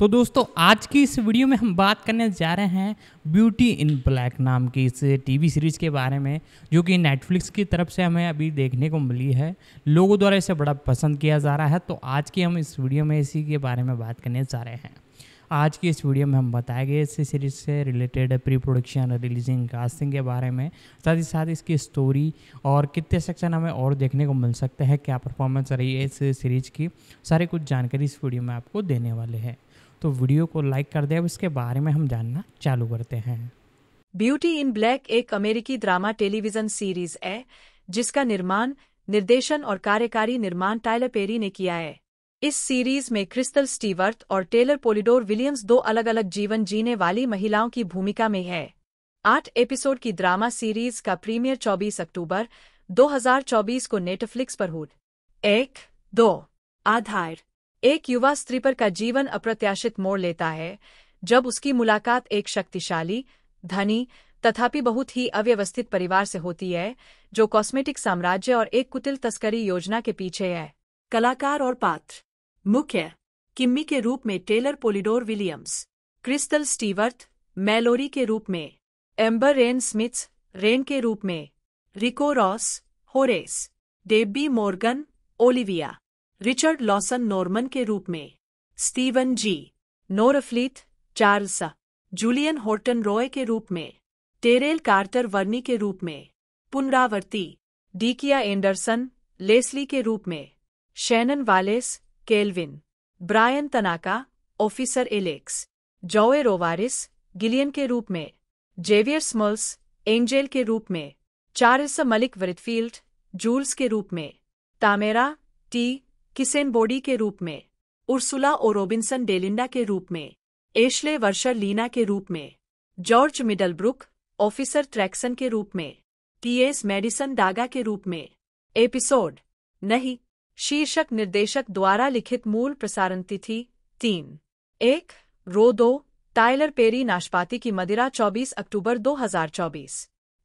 तो दोस्तों आज की इस वीडियो में हम बात करने जा रहे हैं ब्यूटी इन ब्लैक नाम की इस टीवी सीरीज़ के बारे में जो कि नेटफ्लिक्स की तरफ से हमें अभी देखने को मिली है लोगों द्वारा इसे बड़ा पसंद किया जा रहा है तो आज की हम इस वीडियो में इसी के बारे में बात करने जा रहे हैं आज की इस वीडियो में हम बताएंगे इस सीरीज से related pre production releasing casting के बारे में साथ ही साथ इसकी स्टोरी और कितने सेक्शन हमें और देखने को मिल सकते हैं क्या परफॉर्मेंस रही है इस सीरीज़ की सारी कुछ जानकारी इस वीडियो में आपको देने वाले हैं तो वीडियो को लाइक कर दे अब इसके बारे में हम जानना चालू करते हैं ब्यूटी इन ब्लैक एक अमेरिकी ड्रामा टेलीविजन सीरीज है जिसका निर्माण निर्देशन और कार्यकारी निर्माण टाइलर पेरी ने किया है इस सीरीज में क्रिस्टल स्टीवर्थ और टेलर पोलिडोर विलियम्स दो अलग अलग जीवन जीने वाली महिलाओं की भूमिका में है आठ एपिसोड की ड्रामा सीरीज का प्रीमियर 24 अक्टूबर 2024 को नेटफ्लिक्स पर हुड एक दो आधार एक युवा स्त्री पर का जीवन अप्रत्याशित मोड़ लेता है जब उसकी मुलाकात एक शक्तिशाली धनी तथापि बहुत ही अव्यवस्थित परिवार से होती है जो कॉस्मेटिक साम्राज्य और एक कुटिल तस्करी योजना के पीछे है कलाकार और पात्र मुख्य किम्मी के रूप में Taylor Polidore Williams Crystal Stewart Mallory के रूप में एम्बर रेन स्मिथ्स रेन के रूप में Rico Ross Horace Debbie Morgan Olivia Richard Lawson Norman के रूप में Steven G Norfleet Charles Julian Horton Roy के रूप में टेरेल कार्टर वर्नी के रूप में पुनरावर्ती डीकिया एंडरसन लेस्ली के रूप में Shannon Wallace Kelvin Bryan Tanaka officer Alex Joey Rovaris Gillian के रूप में जेवियर स्मल्स एंजेल के रूप में चार्ल्स मलिक वरिटफील्ड जूल्स के रूप में तामेरा टी किसेन बोडी के रूप में उर्सुला और रोबिन्सन डेलिंडा के रूप में एशले वर्शर लीना के रूप में जॉर्ज मिडलब्रुक ऑफिसर ट्रैक्सन के रूप में टीएस मेडिसन डागा के रूप में एपिसोड नहीं शीर्षक निर्देशक द्वारा लिखित मूल प्रसारण तिथि तीन एक रो दो टाइलर पेरी नाशपाती की मदिरा 24 अक्टूबर 2024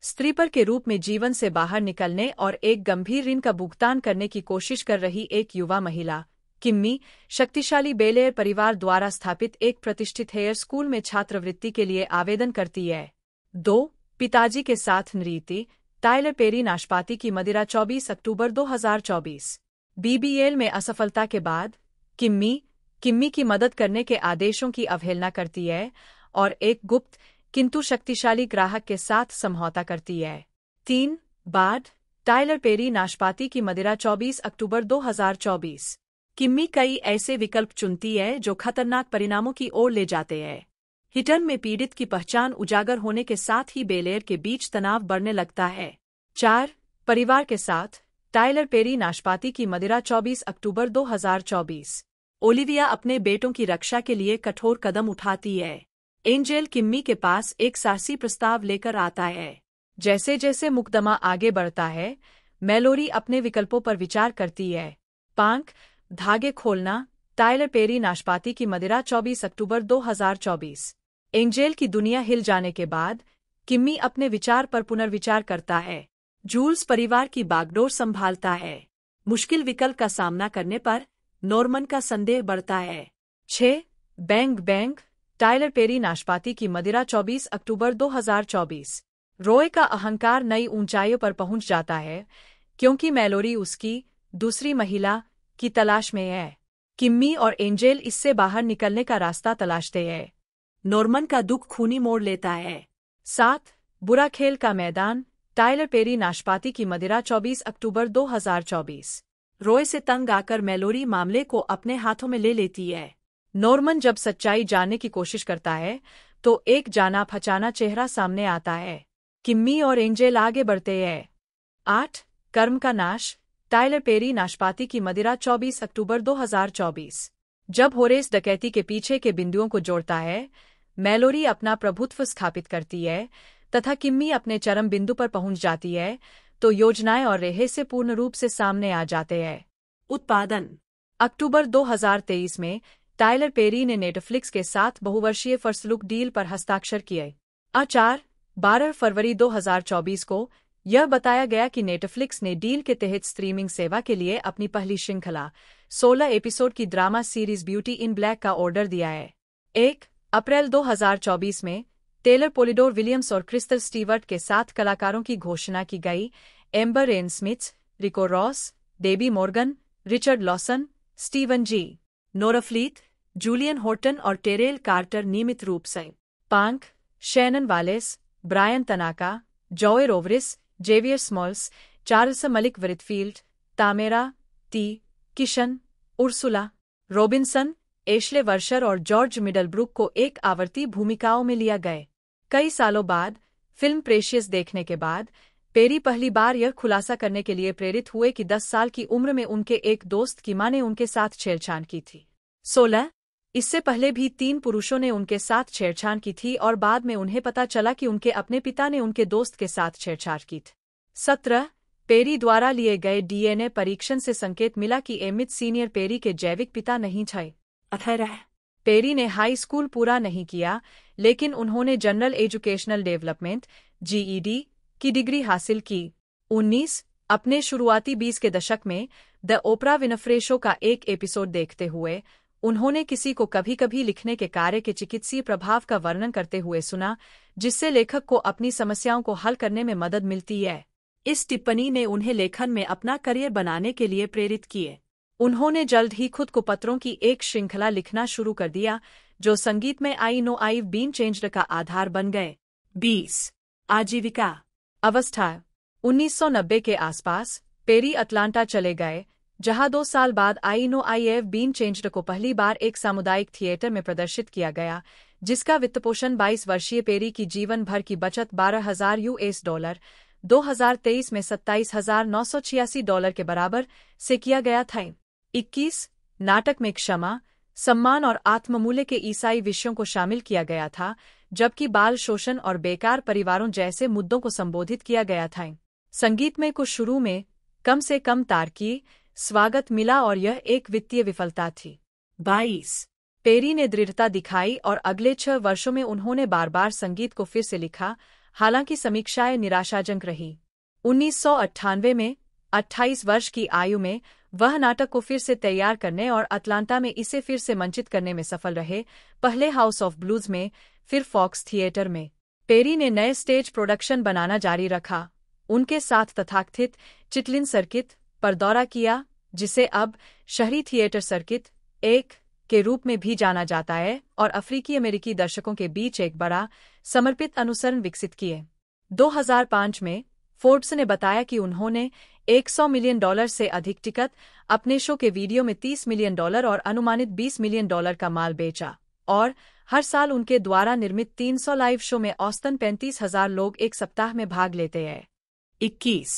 स्त्रीपर के रूप में जीवन से बाहर निकलने और एक गंभीर ऋण का भुगतान करने की कोशिश कर रही एक युवा महिला किम्मी शक्तिशाली बेलेयर परिवार द्वारा स्थापित एक प्रतिष्ठित हेयर स्कूल में छात्रवृत्ति के लिए आवेदन करती है दो पिताजी के साथ नृति टाइलर पेरी नाशपाती की मदिरा 24 अक्टूबर 2024 बीबीएल में असफलता के बाद किम्मी किम्मी की मदद करने के आदेशों की अवहेलना करती है और एक गुप्त किंतु शक्तिशाली ग्राहक के साथ समझौता करती है तीन बाद टाइलर पेरी नाशपाती की मदिरा 24 अक्टूबर 2024 किम्मी कई ऐसे विकल्प चुनती है जो खतरनाक परिणामों की ओर ले जाते हैं हिटन में पीड़ित की पहचान उजागर होने के साथ ही बेलेयर के बीच तनाव बढ़ने लगता है चार परिवार के साथ टाइलर पेरी नाशपाती की मदिरा 24 अक्टूबर 2024 ओलिविया अपने बेटों की रक्षा के लिए कठोर कदम उठाती है एंजेल किम्मी के पास एक साहसी प्रस्ताव लेकर आता है जैसे जैसे मुकदमा आगे बढ़ता है मेलोरी अपने विकल्पों पर विचार करती है पांक धागे खोलना टाइलर पेरी नाशपाती की मदिरा 24 अक्टूबर 2024 एंजेल की दुनिया हिल जाने के बाद किम्मी अपने विचार पर पुनर्विचार करता है जूल्स परिवार की बागडोर संभालता है मुश्किल विकल्प का सामना करने पर नॉर्मन का संदेह बढ़ता है छह बैंग बैंक टाइलर पेरी नाशपाती की मदिरा 24 अक्टूबर 2024 रोय का अहंकार नई ऊंचाइयों पर पहुंच जाता है क्योंकि मैलोरी उसकी दूसरी महिला की तलाश में है किम्मी और एंजेल इससे बाहर निकलने का रास्ता तलाशते हैं नॉर्मन का दुख खूनी मोड़ लेता है साथ बुरा खेल का मैदान टाइलर पेरी नाशपाती की मदिरा 24 अक्टूबर 2024 रॉय से तंग आकर मेलोरी मामले को अपने हाथों में ले लेती है नॉर्मन जब सच्चाई जानने की कोशिश करता है तो एक जाना फचाना चेहरा सामने आता है किम्मी और एंजेल आगे बढ़ते हैं आठ कर्म का नाश टाइलर पेरी नाशपाती की मदिरा 24 अक्टूबर 2024 जब होरेस डकैती के पीछे के बिंदुओं को जोड़ता है मैलोरी अपना प्रभुत्व स्थापित करती है तथा किम्मी अपने चरम बिंदु पर पहुंच जाती है तो योजनाएं और रहस्य पूर्ण रूप से सामने आ जाते हैं उत्पादन अक्टूबर 2023 में टाइलर पेरी ने नेटफ्लिक्स के साथ बहुवर्षीय फर्सलुक डील पर हस्ताक्षर किए आचार 12 फरवरी 2024 को यह बताया गया कि नेटफ्लिक्स ने डील के तहत स्ट्रीमिंग सेवा के लिए अपनी पहली श्रृंखला 16 एपिसोड की drama series beauty in black का ऑर्डर दिया है एक अप्रैल 2024 में टेलर पोलिडोर विलियम्स और क्रिस्टल स्टीवर्ट के साथ कलाकारों की घोषणा की गई Amber N Smiths Rico Ross Debbie Morgan Richard Lawson Steven G Norfleet Julian Horton और टेरेल कार्टर नियमित रूप से पांक Shannon Wallace Bryan Tanaka Joey Rovaris Xavier Smalls Charles Malik Whitfield Tamera ती Kissen Ursula Robinson Ashley Versher और George मिडलब्रुक को एक आवर्ती भूमिकाओं में लिया गए कई सालों बाद फिल्म प्रेशियस देखने के बाद पेरी पहली बार यह खुलासा करने के लिए प्रेरित हुए कि 10 साल की उम्र में उनके एक दोस्त की मां ने उनके साथ छेड़छाड़ की थी सोलह इससे पहले भी तीन पुरुषों ने उनके साथ छेड़छाड़ की थी और बाद में उन्हें पता चला कि उनके अपने पिता ने उनके दोस्त के साथ छेड़छाड़ की थी सत्रह पेरी द्वारा लिए गए डीएनए परीक्षण से संकेत मिला कि एमित सीनियर पेरी के जैविक पिता नहीं थे अथरह पेरी ने हाई स्कूल पूरा नहीं किया लेकिन उन्होंने जनरल एजुकेशनल डेवलपमेंट जीईडी की डिग्री हासिल की उन्नीस अपने शुरुआती बीस के दशक में द ओपरा विनफ्रेशो का एक एपिसोड देखते हुए उन्होंने किसी को कभी कभी लिखने के कार्य के चिकित्सीय प्रभाव का वर्णन करते हुए सुना जिससे लेखक को अपनी समस्याओं को हल करने में मदद मिलती है इस टिप्पणी ने उन्हें लेखन में अपना करियर बनाने के लिए प्रेरित किए उन्होंने जल्द ही खुद को पत्रों की एक श्रृंखला लिखना शुरू कर दिया जो संगीत में I know I been change का आधार बन गए बीस आजीविका अवस्था 1990 के आसपास पेरी अटलांटा चले गए जहां दो साल बाद आई नो आई एव बीन चेंज्ड को पहली बार एक सामुदायिक थिएटर में प्रदर्शित किया गया जिसका वित्तपोषण 22 वर्षीय पेरी की जीवन भर की बचत बारह हजार यूएस डॉलर 2023 में सत्ताईस हजार नौ सौ छियासी डॉलर के बराबर से किया गया था 21 नाटक में क्षमा सम्मान और आत्ममूल्य के ईसाई विषयों को शामिल किया गया था जबकि बाल शोषण और बेकार परिवारों जैसे मुद्दों को संबोधित किया गया था संगीत में कुछ शुरू में कम से कम तारकी स्वागत मिला और यह एक वित्तीय विफलता थी बाईस पेरी ने दृढ़ता दिखाई और अगले छह वर्षों में उन्होंने बार बार संगीत को फिर से लिखा हालांकि समीक्षाएं निराशाजनक रही उन्नीस में 28 वर्ष की आयु में वह नाटक को फिर से तैयार करने और अटलांटा में इसे फिर से मंचित करने में सफल रहे पहले हाउस ऑफ ब्लूज में फिर फॉक्स थिएटर में पेरी ने नए स्टेज प्रोडक्शन बनाना जारी रखा उनके साथ तथाकथित चिटलिन सर्किट पर दौरा किया जिसे अब शहरी थिएटर सर्किट एक के रूप में भी जाना जाता है और अफ्रीकी अमेरिकी दर्शकों के बीच एक बड़ा समर्पित अनुसरण विकसित किए 2005 में फोर्ब्स ने बताया कि उन्होंने 100 मिलियन डॉलर से अधिक टिकट अपने शो के वीडियो में 30 मिलियन डॉलर और अनुमानित 20 मिलियन डॉलर का माल बेचा और हर साल उनके द्वारा निर्मित 300 लाइव शो में औसतन पैंतीस हजार लोग एक सप्ताह में भाग लेते हैं इक्कीस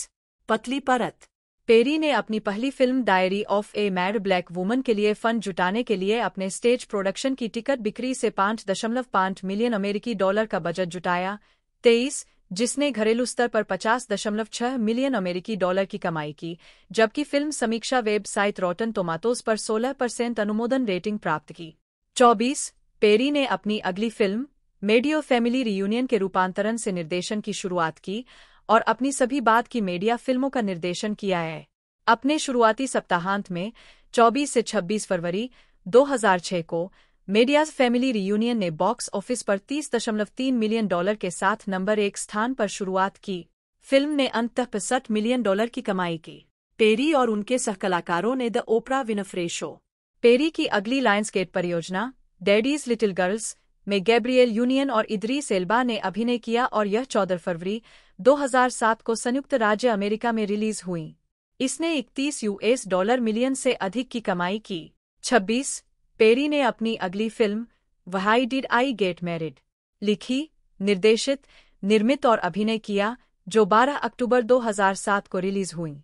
पतली परत पेरी ने अपनी पहली film diary of a mad black woman के लिए फंड जुटाने के लिए अपने स्टेज प्रोडक्शन की टिकट बिक्री से पांच दशमलव पांच मिलियन अमेरिकी डॉलर का बजट जुटाया तेईस जिसने घरेलू स्तर पर पचास दशमलव छह मिलियन अमेरिकी डॉलर की कमाई की जबकि फिल्म समीक्षा वेबसाइट रॉटन टोमाटोज पर सोलह परसेंट अनुमोदन रेटिंग प्राप्त की चौबीस पेरी ने अपनी अगली फिल्म मेडियो फैमिली रियूनियन के रूपांतरण से निर्देशन की शुरुआत की और अपनी सभी बात की मीडिया फिल्मों का निर्देशन किया है अपने शुरुआती सप्ताहांत में 24 से 26 फरवरी 2006 को मीडियाज फैमिली रियूनियन ने बॉक्स ऑफिस पर 30.3 मिलियन डॉलर के साथ नंबर एक स्थान पर शुरुआत की फिल्म ने अंत पैंसठ मिलियन डॉलर की कमाई की पेरी और उनके सहकलाकारों ने द ओपरा विनफ्रेशो पेरी की अगली गेट परियोजना डैडीज लिटिल गर्ल्स में गैब्रियल यूनियन और इदरी सेल्बा ने अभिनय किया और यह 14 फरवरी 2007 को संयुक्त राज्य अमेरिका में रिलीज हुई इसने 31 यूएस डॉलर मिलियन से अधिक की कमाई की 26 पेरी ने अपनी अगली film why did I get married लिखी निर्देशित निर्मित और अभिनय किया जो 12 अक्टूबर 2007 को रिलीज हुई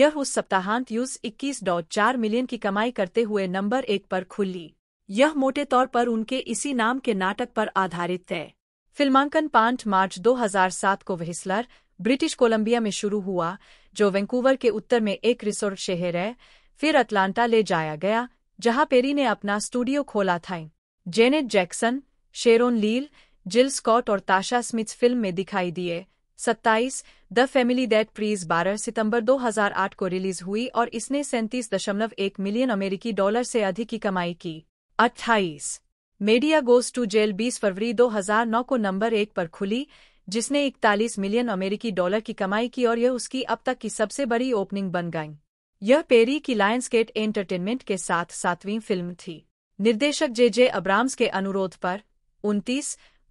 यह उस सप्ताहांत यूज 21.4 मिलियन की कमाई करते हुए नंबर एक पर खुली यह मोटे तौर पर उनके इसी नाम के नाटक पर आधारित है फिल्मांकन पांच मार्च 2007 को व्हिस्लर ब्रिटिश कोलंबिया में शुरू हुआ जो वैंकूवर के उत्तर में एक रिसोर्ट शहर है फिर अटलांटा ले जाया गया जहां पेरी ने अपना स्टूडियो खोला था जेनेट जैक्सन शेरोन लील जिल स्कॉट और ताशा स्मिथ फिल्म में दिखाई दिए 27 द फैमिली दैट प्रीज 12 सितंबर 2008 को रिलीज हुई और इसने सैंतीस दशमलव एक मिलियन अमेरिकी डॉलर से अधिक की कमाई की अट्ठाईस मीडिया गोस टू जेल 20 फरवरी 2009 को नंबर एक पर खुली जिसने 41 मिलियन अमेरिकी डॉलर की कमाई की और यह उसकी अब तक की सबसे बड़ी ओपनिंग बन गई यह पेरी की लायंस गेट एंटरटेनमेंट के साथ सातवीं फिल्म थी निर्देशक जे जे अब्राम्स के अनुरोध पर 29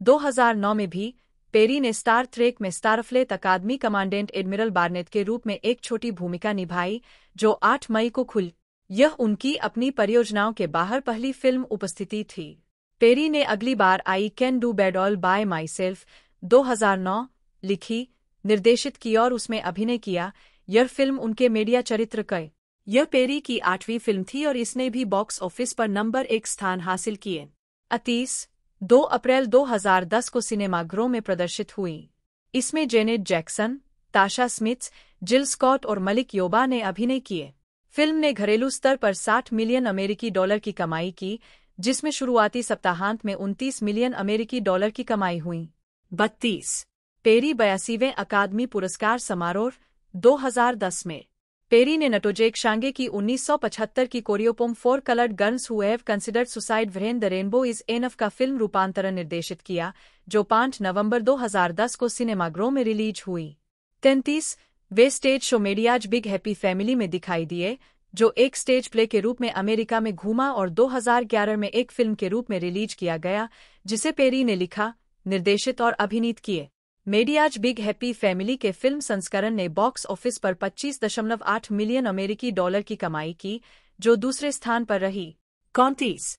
2009 में भी पेरी ने स्टार ट्रेक में स्टारफ्लेट अकादमी कमांडेंट एडमिरल बार्नेट के रूप में एक छोटी भूमिका निभाई जो 8 मई को खुल यह उनकी अपनी परियोजनाओं के बाहर पहली फिल्म उपस्थिति थी पेरी ने अगली बार I can do bad all by myself दो लिखी निर्देशित की और उसमें अभिनय किया यह फिल्म उनके मीडिया चरित्र कय यह पेरी की आठवीं फिल्म थी और इसने भी बॉक्स ऑफिस पर नंबर एक स्थान हासिल किए अतीस दो अप्रैल 2010 को सिनेमाघरों में प्रदर्शित हुई इसमें Janet Jackson Tasha Smiths Jill Scott और मलिक योबा ने अभिनय किए फिल्म ने घरेलू स्तर पर 60 मिलियन अमेरिकी डॉलर की कमाई की जिसमें शुरुआती सप्ताहांत में उनतीस मिलियन अमेरिकी डॉलर की कमाई हुई बत्तीस पेरी बयासीवें अकादमी पुरस्कार समारोह 2010 में पेरी ने नटोजेक शांगे की 1975 की choreopoem for colored girls who have considered suicide when the rainbow is enough का फिल्म रूपांतरण निर्देशित किया जो 5 नवंबर 2010 को सिनेमाग्रो में रिलीज हुई तैंतीस वे stage show Madea's big happy family में दिखाई दिए जो एक स्टेज प्ले के रूप में अमेरिका में घूमा और 2011 में एक फिल्म के रूप में रिलीज किया गया जिसे पेरी ने लिखा निर्देशित और अभिनीत किए मेडियाज बिग हैप्पी फैमिली के फिल्म संस्करण ने बॉक्स ऑफिस पर 25.8 मिलियन अमेरिकी डॉलर की कमाई की जो दूसरे स्थान पर रही कॉन्टीस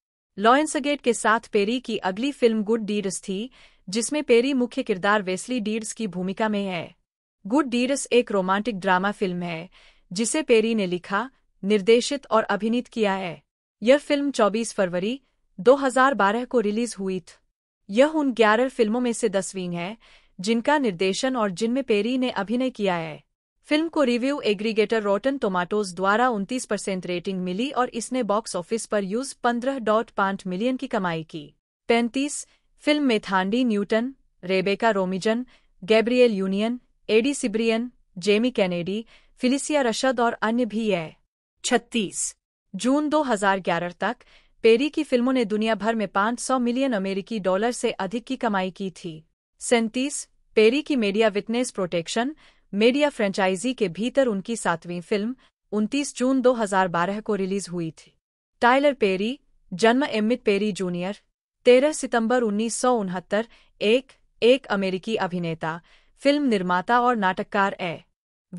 लॉयसगेट के साथ पेरी की अगली फिल्म गुड डीड्स थी जिसमें पेरी मुख्य किरदार वेस्ली डीड्स की भूमिका में है गुड डीरस एक रोमांटिक ड्रामा फिल्म है जिसे पेरी ने लिखा निर्देशित और अभिनीत किया है यह फिल्म 24 फरवरी 2012 को रिलीज हुई थी यह उन ग्यारह फिल्मों में से दसवीं है जिनका निर्देशन और जिनमें पेरी ने अभिनय किया है फिल्म को रिव्यू एग्रीगेटर रोटन टोमाटोज द्वारा 29 परसेंट रेटिंग मिली और इसने बॉक्स ऑफिस पर यूज 15.5 मिलियन की कमाई की 35 फिल्म में Thandie Newton Rebecca Romijn Gabrielle Union Eddie Cibrian Jamie Kennedy Phylicia Rashad और अन्य भी है छत्तीस जून 2011 तक पेरी की फिल्मों ने दुनिया भर में 500 मिलियन अमेरिकी डॉलर से अधिक की कमाई की थी सैंतीस पेरी की Madea witness protection Madea franchise के भीतर उनकी सातवीं फिल्म 29 जून 2012 को रिलीज हुई थी टाइलर पेरी जन्म एमित पेरी जूनियर 13 सितंबर उन्नीस एक एक अमेरिकी अभिनेता फिल्म निर्माता और नाटककार ए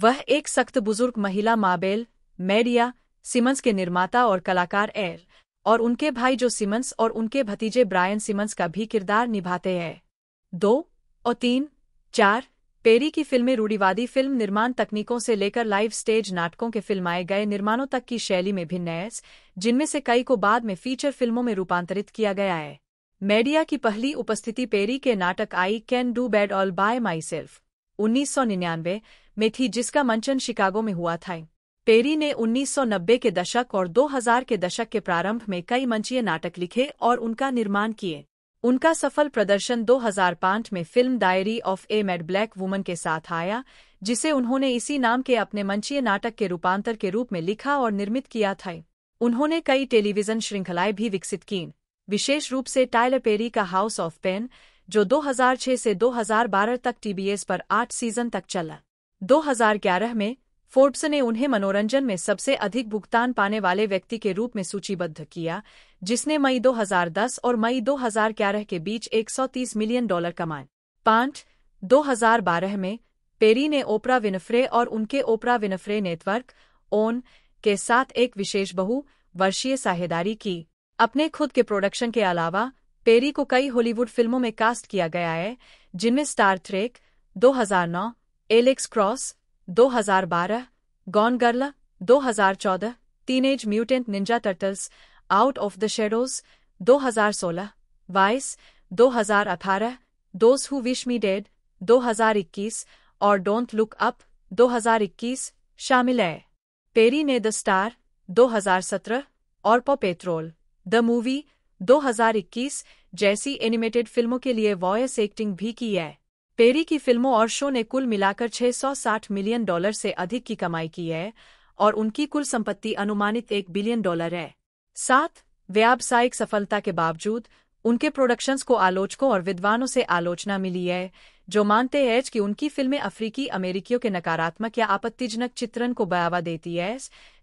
वह एक सख्त बुजुर्ग महिला माबेल मैडिया सिमंस के निर्माता और कलाकार एर और उनके भाई जो सिमंस और उनके भतीजे ब्रायन सिमंस का भी किरदार निभाते हैं दो और तीन चार पेरी की फिल्में रूढ़ीवादी फिल्म निर्माण तकनीकों से लेकर लाइव स्टेज नाटकों के फिल्माए गए निर्माणों तक की शैली में भिन्न है जिनमें से कई को बाद में फीचर फिल्मों में रूपांतरित किया गया है मीडिया की पहली उपस्थिति पेरी के नाटक I can do bad all by myself उन्नीस में थी जिसका मंचन शिकागो में हुआ था पेरी ने 1990 के दशक और 2000 के दशक के प्रारंभ में कई मंचीय नाटक लिखे और उनका निर्माण किए उनका सफल प्रदर्शन 2005 में film diary of a mad black woman के साथ आया जिसे उन्होंने इसी नाम के अपने मंचीय नाटक के रूपांतर के रूप में लिखा और निर्मित किया था उन्होंने कई टेलीविजन श्रृंखलाएं भी विकसित कीं विशेष रूप से टाइलर पेरी का हाउस ऑफ पेन जो 2006 से 2012 तक टीबीएस पर आठ सीजन तक चला 2011 में फोर्ब्स ने उन्हें मनोरंजन में सबसे अधिक भुगतान पाने वाले व्यक्ति के रूप में सूचीबद्ध किया जिसने मई 2010 और मई 2011 के बीच 130 मिलियन डॉलर कमाए पांच 2012 में पेरी ने ओपरा विनफ्रे और उनके ओपरा विनफ्रे नेटवर्क ओन के साथ एक विशेष बहु वर्षीय साहेदारी की अपने खुद के प्रोडक्शन के अलावा पेरी को कई हॉलीवुड फिल्मों में कास्ट किया गया है जिनमें Star Trek 2009, Alex Cross 2012, Gone Girl दो हजार चौदह तीन age mutant ninja turtles out of the shadows दो हजार सोलह वाइस अठारह those who wish me dead दो हजार इक्कीस और डोंट लुक अप दो हजार इक्कीस शामिल है पेरी ने द स्टार दो हजार सत्रह और पॉ पेट्रोल द मूवी 2021 जैसी एनिमेटेड फिल्मों के लिए वॉयस एक्टिंग भी की है पेरी की फिल्मों और शो ने कुल मिलाकर 660 मिलियन डॉलर से अधिक की कमाई की है और उनकी कुल संपत्ति अनुमानित एक बिलियन डॉलर है साथ व्यावसायिक सफलता के बावजूद उनके प्रोडक्शंस को आलोचकों और विद्वानों से आलोचना मिली है जो मानते हैं कि उनकी फिल्में अफ्रीकी अमेरिकियों के नकारात्मक या आपत्तिजनक चित्रण को बढ़ावा देती है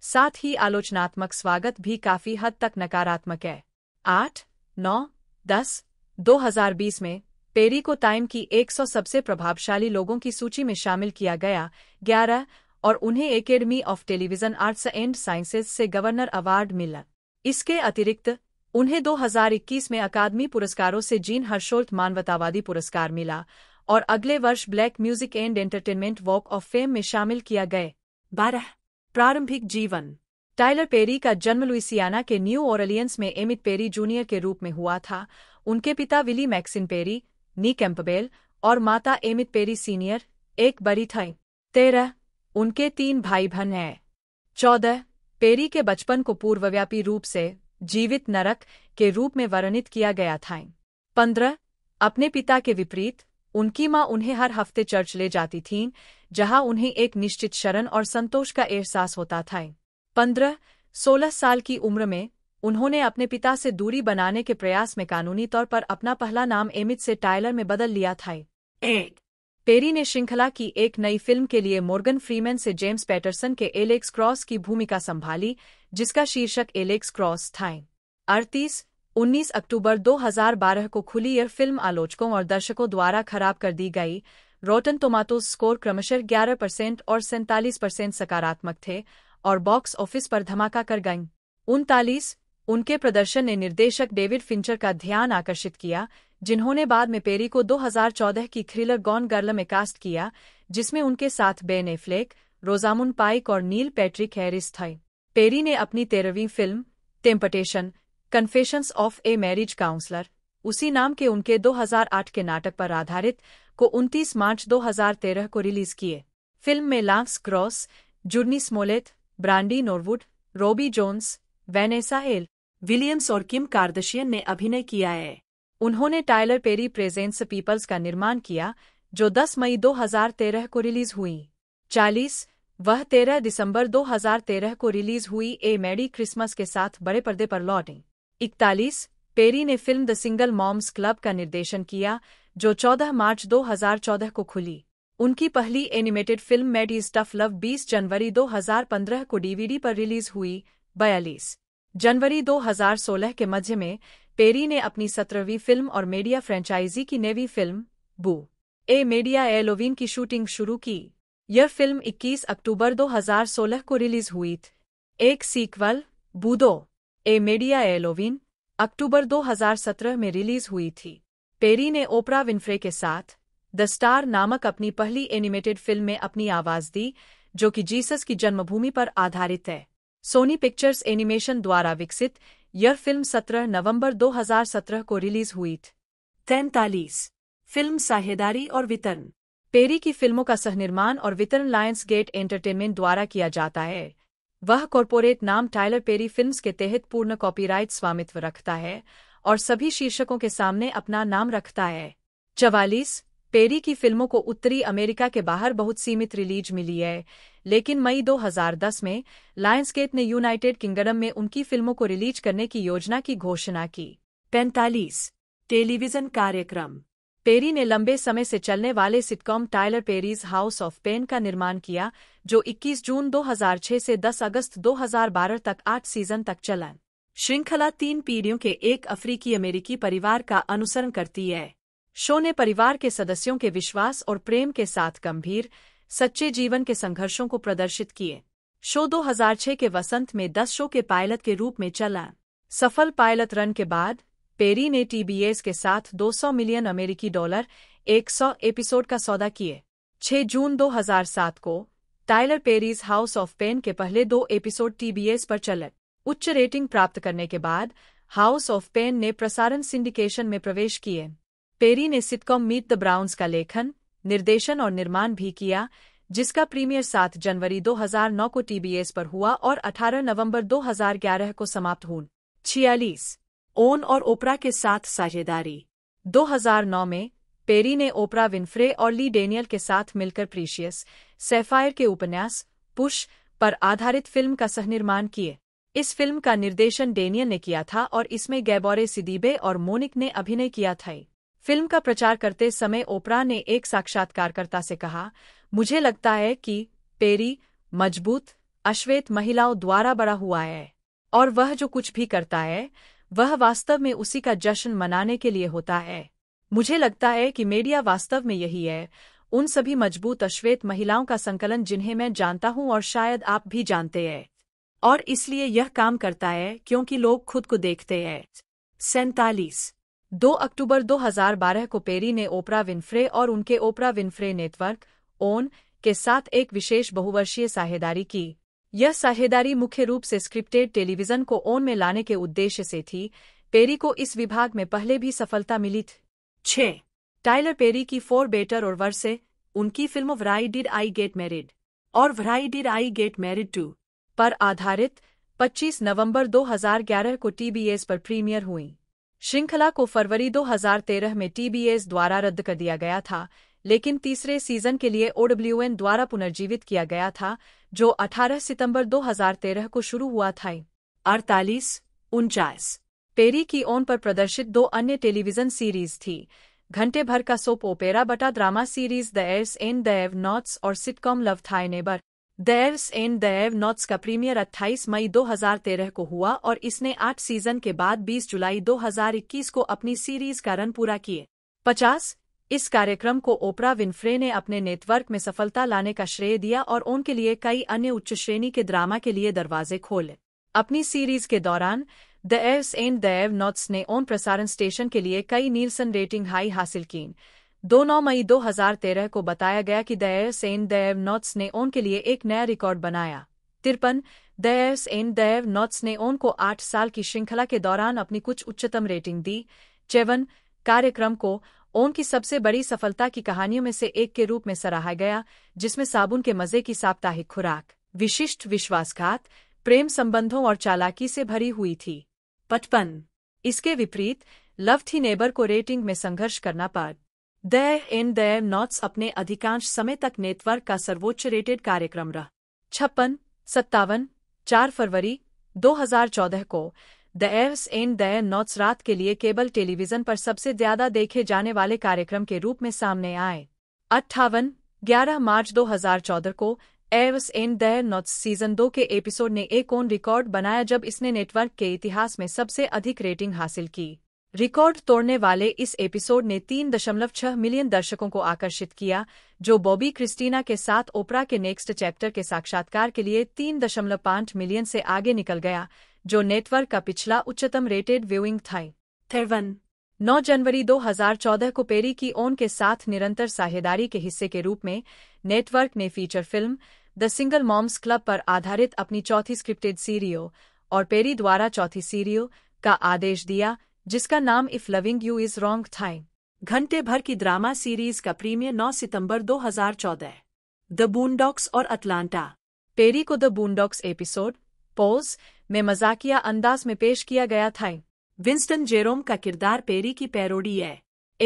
साथ ही आलोचनात्मक स्वागत भी काफी हद तक नकारात्मक है आठ नौ दस 2020 में पेरी को टाइम की 100 सबसे प्रभावशाली लोगों की सूची में शामिल किया गया ग्यारह और उन्हें academy of television arts and sciences से गवर्नर अवार्ड मिला इसके अतिरिक्त उन्हें 2021 में अकादमी पुरस्कारों से जीन हर्षोल्थ मानवतावादी पुरस्कार मिला और अगले वर्ष black music and entertainment walk of fame में शामिल किया गए बारह प्रारंभिक जीवन टाइलर पेरी का जन्म लुइसियाना के न्यू ओरलियंस में एमिट पेरी जूनियर के रूप में हुआ था उनके पिता Willie Maxine Perry nee Campbell और माता एमित पेरी सीनियर एक बड़ी थे तेरह उनके तीन भाई बहन हैं चौदह पेरी के बचपन को पूर्वव्यापी रूप से जीवित नरक के रूप में वर्णित किया गया था पंद्रह अपने पिता के विपरीत उनकी माँ उन्हें हर हफ्ते चर्च ले जाती थीं जहां उन्हें एक निश्चित शरण और संतोष का एहसास होता था पंद्रह सोलह साल की उम्र में उन्होंने अपने पिता से दूरी बनाने के प्रयास में कानूनी तौर पर अपना पहला नाम एमित से टायलर में बदल लिया था एक पेरी ने श्रृंखला की एक नई फिल्म के लिए मोर्गन फ्रीमैन से जेम्स पैटरसन के एलेक्स क्रॉस की भूमिका संभाली जिसका शीर्षक एलेक्स क्रॉस था अड़तीस 19 अक्टूबर 2012 को खुली यह फिल्म आलोचकों और दर्शकों द्वारा खराब कर दी गई रोटन टोमाटो स्कोर क्रमशः 11 परसेंट और सैंतालीस परसेंट सकारात्मक थे और बॉक्स ऑफिस पर धमाका कर गई उनतालीस उनके प्रदर्शन ने निर्देशक डेविड फिंचर का ध्यान आकर्षित किया जिन्होंने बाद में पेरी को 2014 की थ्रिलर गॉन गर्ल में कास्ट किया जिसमें उनके साथ बेन एफ्लेक रोजामुन पाइक और नील पैट्रिक हैरिस थे पेरी ने अपनी तेरहवीं film Temptation confessions of a marriage counselor उसी नाम के उनके 2008 के नाटक पर आधारित को 29 मार्च 2013 को रिलीज किए फिल्म में Lance Gross Jurnee Smollett Brandy Norwood Robbie Jones Vanessa L Williams और किम कार्दशियन ने अभिनय किया है उन्होंने टाइलर पेरी प्रेजेंस पीपल्स का निर्माण किया जो 10 मई 2013 को रिलीज हुई 40 वह 13 दिसंबर 2013 को रिलीज हुई ए मैडी क्रिसमस के साथ बड़े पर्दे पर लौटें इकतालीस पेरी ने film the single moms club का निर्देशन किया जो 14 मार्च 2014 को खुली उनकी पहली animated film Madea's tough love 20 जनवरी 2015 को डीवीडी पर रिलीज हुई बयालीस जनवरी 2016 के मध्य में पेरी ने अपनी सत्रहवीं फिल्म और मीडिया फ्रेंचाइजी की नेवी फिल्म बू ए मीडिया एलोविन की शूटिंग शुरू की यह फिल्म 21 अक्टूबर 2016 को रिलीज हुई थी एक सीक्वल बूदो ए मीडिया एलोविन अक्टूबर 2017 में रिलीज हुई थी पेरी ने ओपरा विन्फ्रे के साथ द स्टार नामक अपनी पहली एनिमेटेड फिल्म में अपनी आवाज दी जो कि जीसस की जन्मभूमि पर आधारित है सोनी पिक्चर्स एनिमेशन द्वारा विकसित यह फिल्म 17 नवंबर 2017 को रिलीज हुई थी तैंतालीस फिल्म साहेदारी और वितरण पेरी की फिल्मों का सहनिर्माण और वितरण लायंस गेट एंटरटेनमेंट द्वारा किया जाता है वह कॉरपोरेट नाम टाइलर पेरी फिल्म्स के तहत पूर्ण कॉपीराइट स्वामित्व रखता है और सभी शीर्षकों के सामने अपना नाम रखता है चवालीस पेरी की फिल्मों को उत्तरी अमेरिका के बाहर बहुत सीमित रिलीज मिली है लेकिन मई 2010 में लायंसगेट ने यूनाइटेड किंगडम में उनकी फिल्मों को रिलीज करने की योजना की घोषणा की पैंतालीस टेलीविजन कार्यक्रम पेरी ने लंबे समय से चलने वाले sitcom Tyler Perry's house of pain का निर्माण किया जो 21 जून 2006 से 10 अगस्त 2012 तक आठ सीजन तक चला श्रृंखला तीन पीढ़ियों के एक अफ्रीकी अमेरिकी परिवार का अनुसरण करती है शो ने परिवार के सदस्यों के विश्वास और प्रेम के साथ गंभीर सच्चे जीवन के संघर्षों को प्रदर्शित किए शो 2006 के वसंत में 10 शो के पायलट के रूप में चला सफल पायलट रन के बाद पेरी ने टीबीएस के साथ 200 मिलियन अमेरिकी डॉलर 100 एपिसोड का सौदा किए 6 जून 2007 को Tyler Perry's house of pain के पहले दो एपिसोड टीबीएस पर चले उच्च रेटिंग प्राप्त करने के बाद हाउस ऑफ पेन ने प्रसारण सिंडिकेशन में प्रवेश किए पेरी ने सिटकॉम मीट द ब्राउन्स का लेखन निर्देशन और निर्माण भी किया जिसका प्रीमियर 7 जनवरी 2009 को टीबीएस पर हुआ और 18 नवंबर 2011 को समाप्त हुआ छियालीस ओन और ओपरा के साथ साझेदारी 2009 में पेरी ने ओपरा विन्फ्रे और ली डेनियल के साथ मिलकर प्रीशियस सेफायर के उपन्यास पुश पर आधारित फिल्म का सहनिर्माण किए इस फिल्म का निर्देशन डेनियल ने किया था और इसमें गैबोरे सिदीबे और मोनिक ने अभिनय किया था फिल्म का प्रचार करते समय ओपरा ने एक साक्षात्कारकर्ता से कहा मुझे लगता है कि पेरी मजबूत अश्वेत महिलाओं द्वारा बड़ा हुआ है और वह जो कुछ भी करता है वह वास्तव में उसी का जश्न मनाने के लिए होता है मुझे लगता है कि मीडिया वास्तव में यही है उन सभी मजबूत अश्वेत महिलाओं का संकलन जिन्हें मैं जानता हूं और शायद आप भी जानते हैं और इसलिए यह काम करता है क्योंकि लोग खुद को देखते हैं सैतालीस दो अक्टूबर 2012 को पेरी ने ओपरा विनफ्रे और उनके ओपरा विनफ्रे नेटवर्क ओन के साथ एक विशेष बहुवर्षीय साहेदारी की यह साझेदारी मुख्य रूप से स्क्रिप्टेड टेलीविजन को ओन में लाने के उद्देश्य से थी पेरी को इस विभाग में पहले भी सफलता मिली थी छः टाइलर पेरी की फोर बेटर और वर्से उनकी film why did I get married और why did I get married too पर आधारित 25 नवंबर 2011 को टीबीएस पर प्रीमियर हुई श्रृंखला को फरवरी 2013 में टीबीएस द्वारा रद्द कर दिया गया था लेकिन तीसरे सीजन के लिए ओडब्ल्यूएन द्वारा पुनर्जीवित किया गया था जो 18 सितंबर 2013 को शुरू हुआ था अड़तालीस उनचास पेरी की ओन पर प्रदर्शित दो अन्य टेलीविजन सीरीज थी घंटे भर का सोप ओपेरा बटा drama series the haves and the have nots और sitcom love thy neighbor the haves and the have nots का प्रीमियर 28 मई 2013 को हुआ और इसने आठ सीजन के बाद 20 जुलाई 2021 को अपनी सीरीज का रन पूरा किए 50 इस कार्यक्रम को ओपरा विन्फ्रे ने अपने नेटवर्क में सफलता लाने का श्रेय दिया और उनके लिए कई अन्य उच्च श्रेणी के ड्रामा के लिए दरवाजे खोले अपनी सीरीज के दौरान the haves and the have nots ने ओन प्रसारण स्टेशन के लिए कई नीलसन रेटिंग हाई हासिल की दो नौ मई 2013 को बताया गया कि the haves and the have nots ने ओन के लिए एक नया रिकॉर्ड बनाया तिरपन the haves and the have nots ने ओन को आठ साल की श्रृंखला के दौरान अपनी कुछ उच्चतम रेटिंग दी चेवन कार्यक्रम को ओम की सबसे बड़ी सफलता की कहानियों में से एक के रूप में सराहा गया जिसमें साबुन के मजे की साप्ताहिक खुराक विशिष्ट विश्वासघात प्रेम संबंधों और चालाकी से भरी हुई थी पटपन इसके विपरीत लव थी नेबर को रेटिंग में संघर्ष करना पड़ दय इन दय नॉट्स अपने अधिकांश समय तक नेटवर्क का सर्वोच्च रेटेड कार्यक्रम रहा छप्पन सत्तावन चार फरवरी 2014 को the haves and the have nots रात के लिए केबल टेलीविजन पर सबसे ज्यादा देखे जाने वाले कार्यक्रम के रूप में सामने आए अट्ठावन ग्यारह मार्च 2014 को haves and the have nots season दो के एपिसोड ने एक ओन रिकॉर्ड बनाया जब इसने नेटवर्क के इतिहास में सबसे अधिक रेटिंग हासिल की रिकॉर्ड तोड़ने वाले इस एपिसोड ने 3.6 मिलियन दर्शकों को आकर्षित किया जो बॉबी क्रिस्टीना के साथ ओपरा के नेक्स्ट चैप्टर के साक्षात्कार के लिए 3.5 मिलियन से आगे निकल गया जो नेटवर्क का पिछला उच्चतम रेटेड व्यूइंग था थेवन 9 जनवरी 2014 को पेरी की ओन के साथ निरंतर साहेदारी के हिस्से के रूप में नेटवर्क ने feature film the single moms club पर आधारित अपनी चौथी स्क्रिप्टेड सीरियो और पेरी द्वारा चौथी सीरियो का आदेश दिया जिसका नाम if loving you is wrong था घंटे भर की ड्रामा सीरीज का प्रीमियर 9 सितंबर 2014 द बूनडॉक्स और अटलांटा पेरी को द बूनडॉक्स एपिसोड पोज में मजाकिया अंदाज में पेश किया गया था विंस्टन जेरोम का किरदार पेरी की पैरोडी है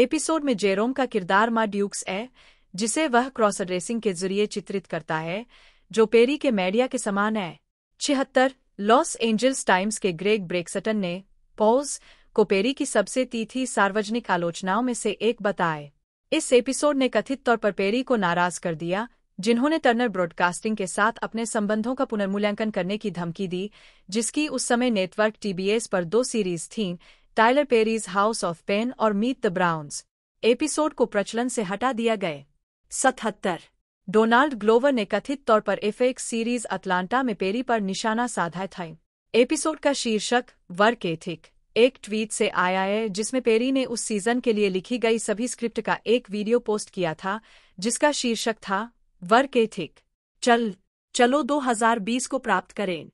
एपिसोड में जेरोम का किरदार मा ड्यूक्स है जिसे वह क्रॉस रेसिंग के जरिए चित्रित करता है जो पेरी के मैडिया के समान है छिहत्तर लॉस एंजल्स टाइम्स के ग्रेग ब्रेक्सटन ने पोज को पेरी की सबसे तीथी सार्वजनिक आलोचनाओं में से एक बताए इस एपिसोड ने कथित तौर पर पेरी को नाराज कर दिया जिन्होंने टर्नर ब्रॉडकास्टिंग के साथ अपने संबंधों का पुनर्मूल्यांकन करने की धमकी दी जिसकी उस समय नेटवर्क टीबीएस पर दो सीरीज थीं Tyler Perry's house of pain और मीट द ब्राउन्स एपिसोड को प्रचलन से हटा दिया गए सतहत्तर डोनाल्ड ग्लोवर ने कथित तौर पर एफेक्स सीरीज अटलांटा में पेरी पर निशाना साधा था एपिसोड का शीर्षक वर्क एथिक एक ट्वीट से आया है जिसमें पेरी ने उस सीजन के लिए लिखी गई सभी स्क्रिप्ट का एक वीडियो पोस्ट किया था जिसका शीर्षक था वर्क एथिक चल चलो 2020 को प्राप्त करें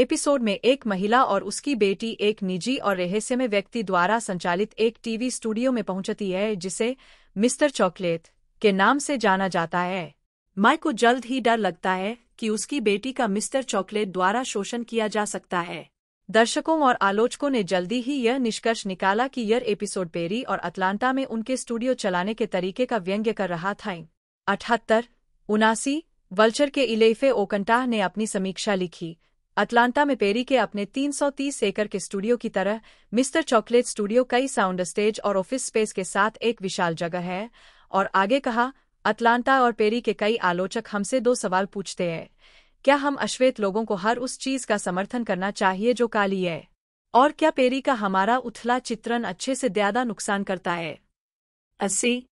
एपिसोड में एक महिला और उसकी बेटी एक निजी और रहस्यमय व्यक्ति द्वारा संचालित एक टीवी स्टूडियो में पहुंचती है जिसे मिस्टर चॉकलेट के नाम से जाना जाता है माई को जल्द ही डर लगता है कि उसकी बेटी का मिस्टर चॉकलेट द्वारा शोषण किया जा सकता है दर्शकों और आलोचकों ने जल्दी ही यह निष्कर्ष निकाला कि यह एपिसोड पेरी और अटलांटा में उनके स्टूडियो चलाने के तरीके का व्यंग्य कर रहा था अठहत्तर उनासी वल्चर के इलेफे ओकंटाह ने अपनी समीक्षा लिखी अटलांटा में पेरी के अपने 330 एकड़ के स्टूडियो की तरह मिस्टर चॉकलेट स्टूडियो कई साउंड स्टेज और ऑफिस स्पेस के साथ एक विशाल जगह है और आगे कहा अटलांटा और पेरी के कई आलोचक हमसे दो सवाल पूछते हैं क्या हम अश्वेत लोगों को हर उस चीज का समर्थन करना चाहिए जो काली है और क्या पेरी का हमारा उथला चित्रण अच्छे से ज्यादा नुकसान करता है अस्सी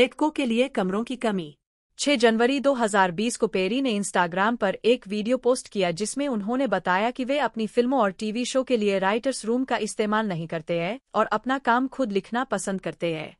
लेखकों के लिए कमरों की कमी 6 जनवरी 2020 को पेरी ने इंस्टाग्राम पर एक वीडियो पोस्ट किया जिसमें उन्होंने बताया कि वे अपनी फिल्मों और टीवी शो के लिए राइटर्स रूम का इस्तेमाल नहीं करते हैं और अपना काम खुद लिखना पसंद करते हैं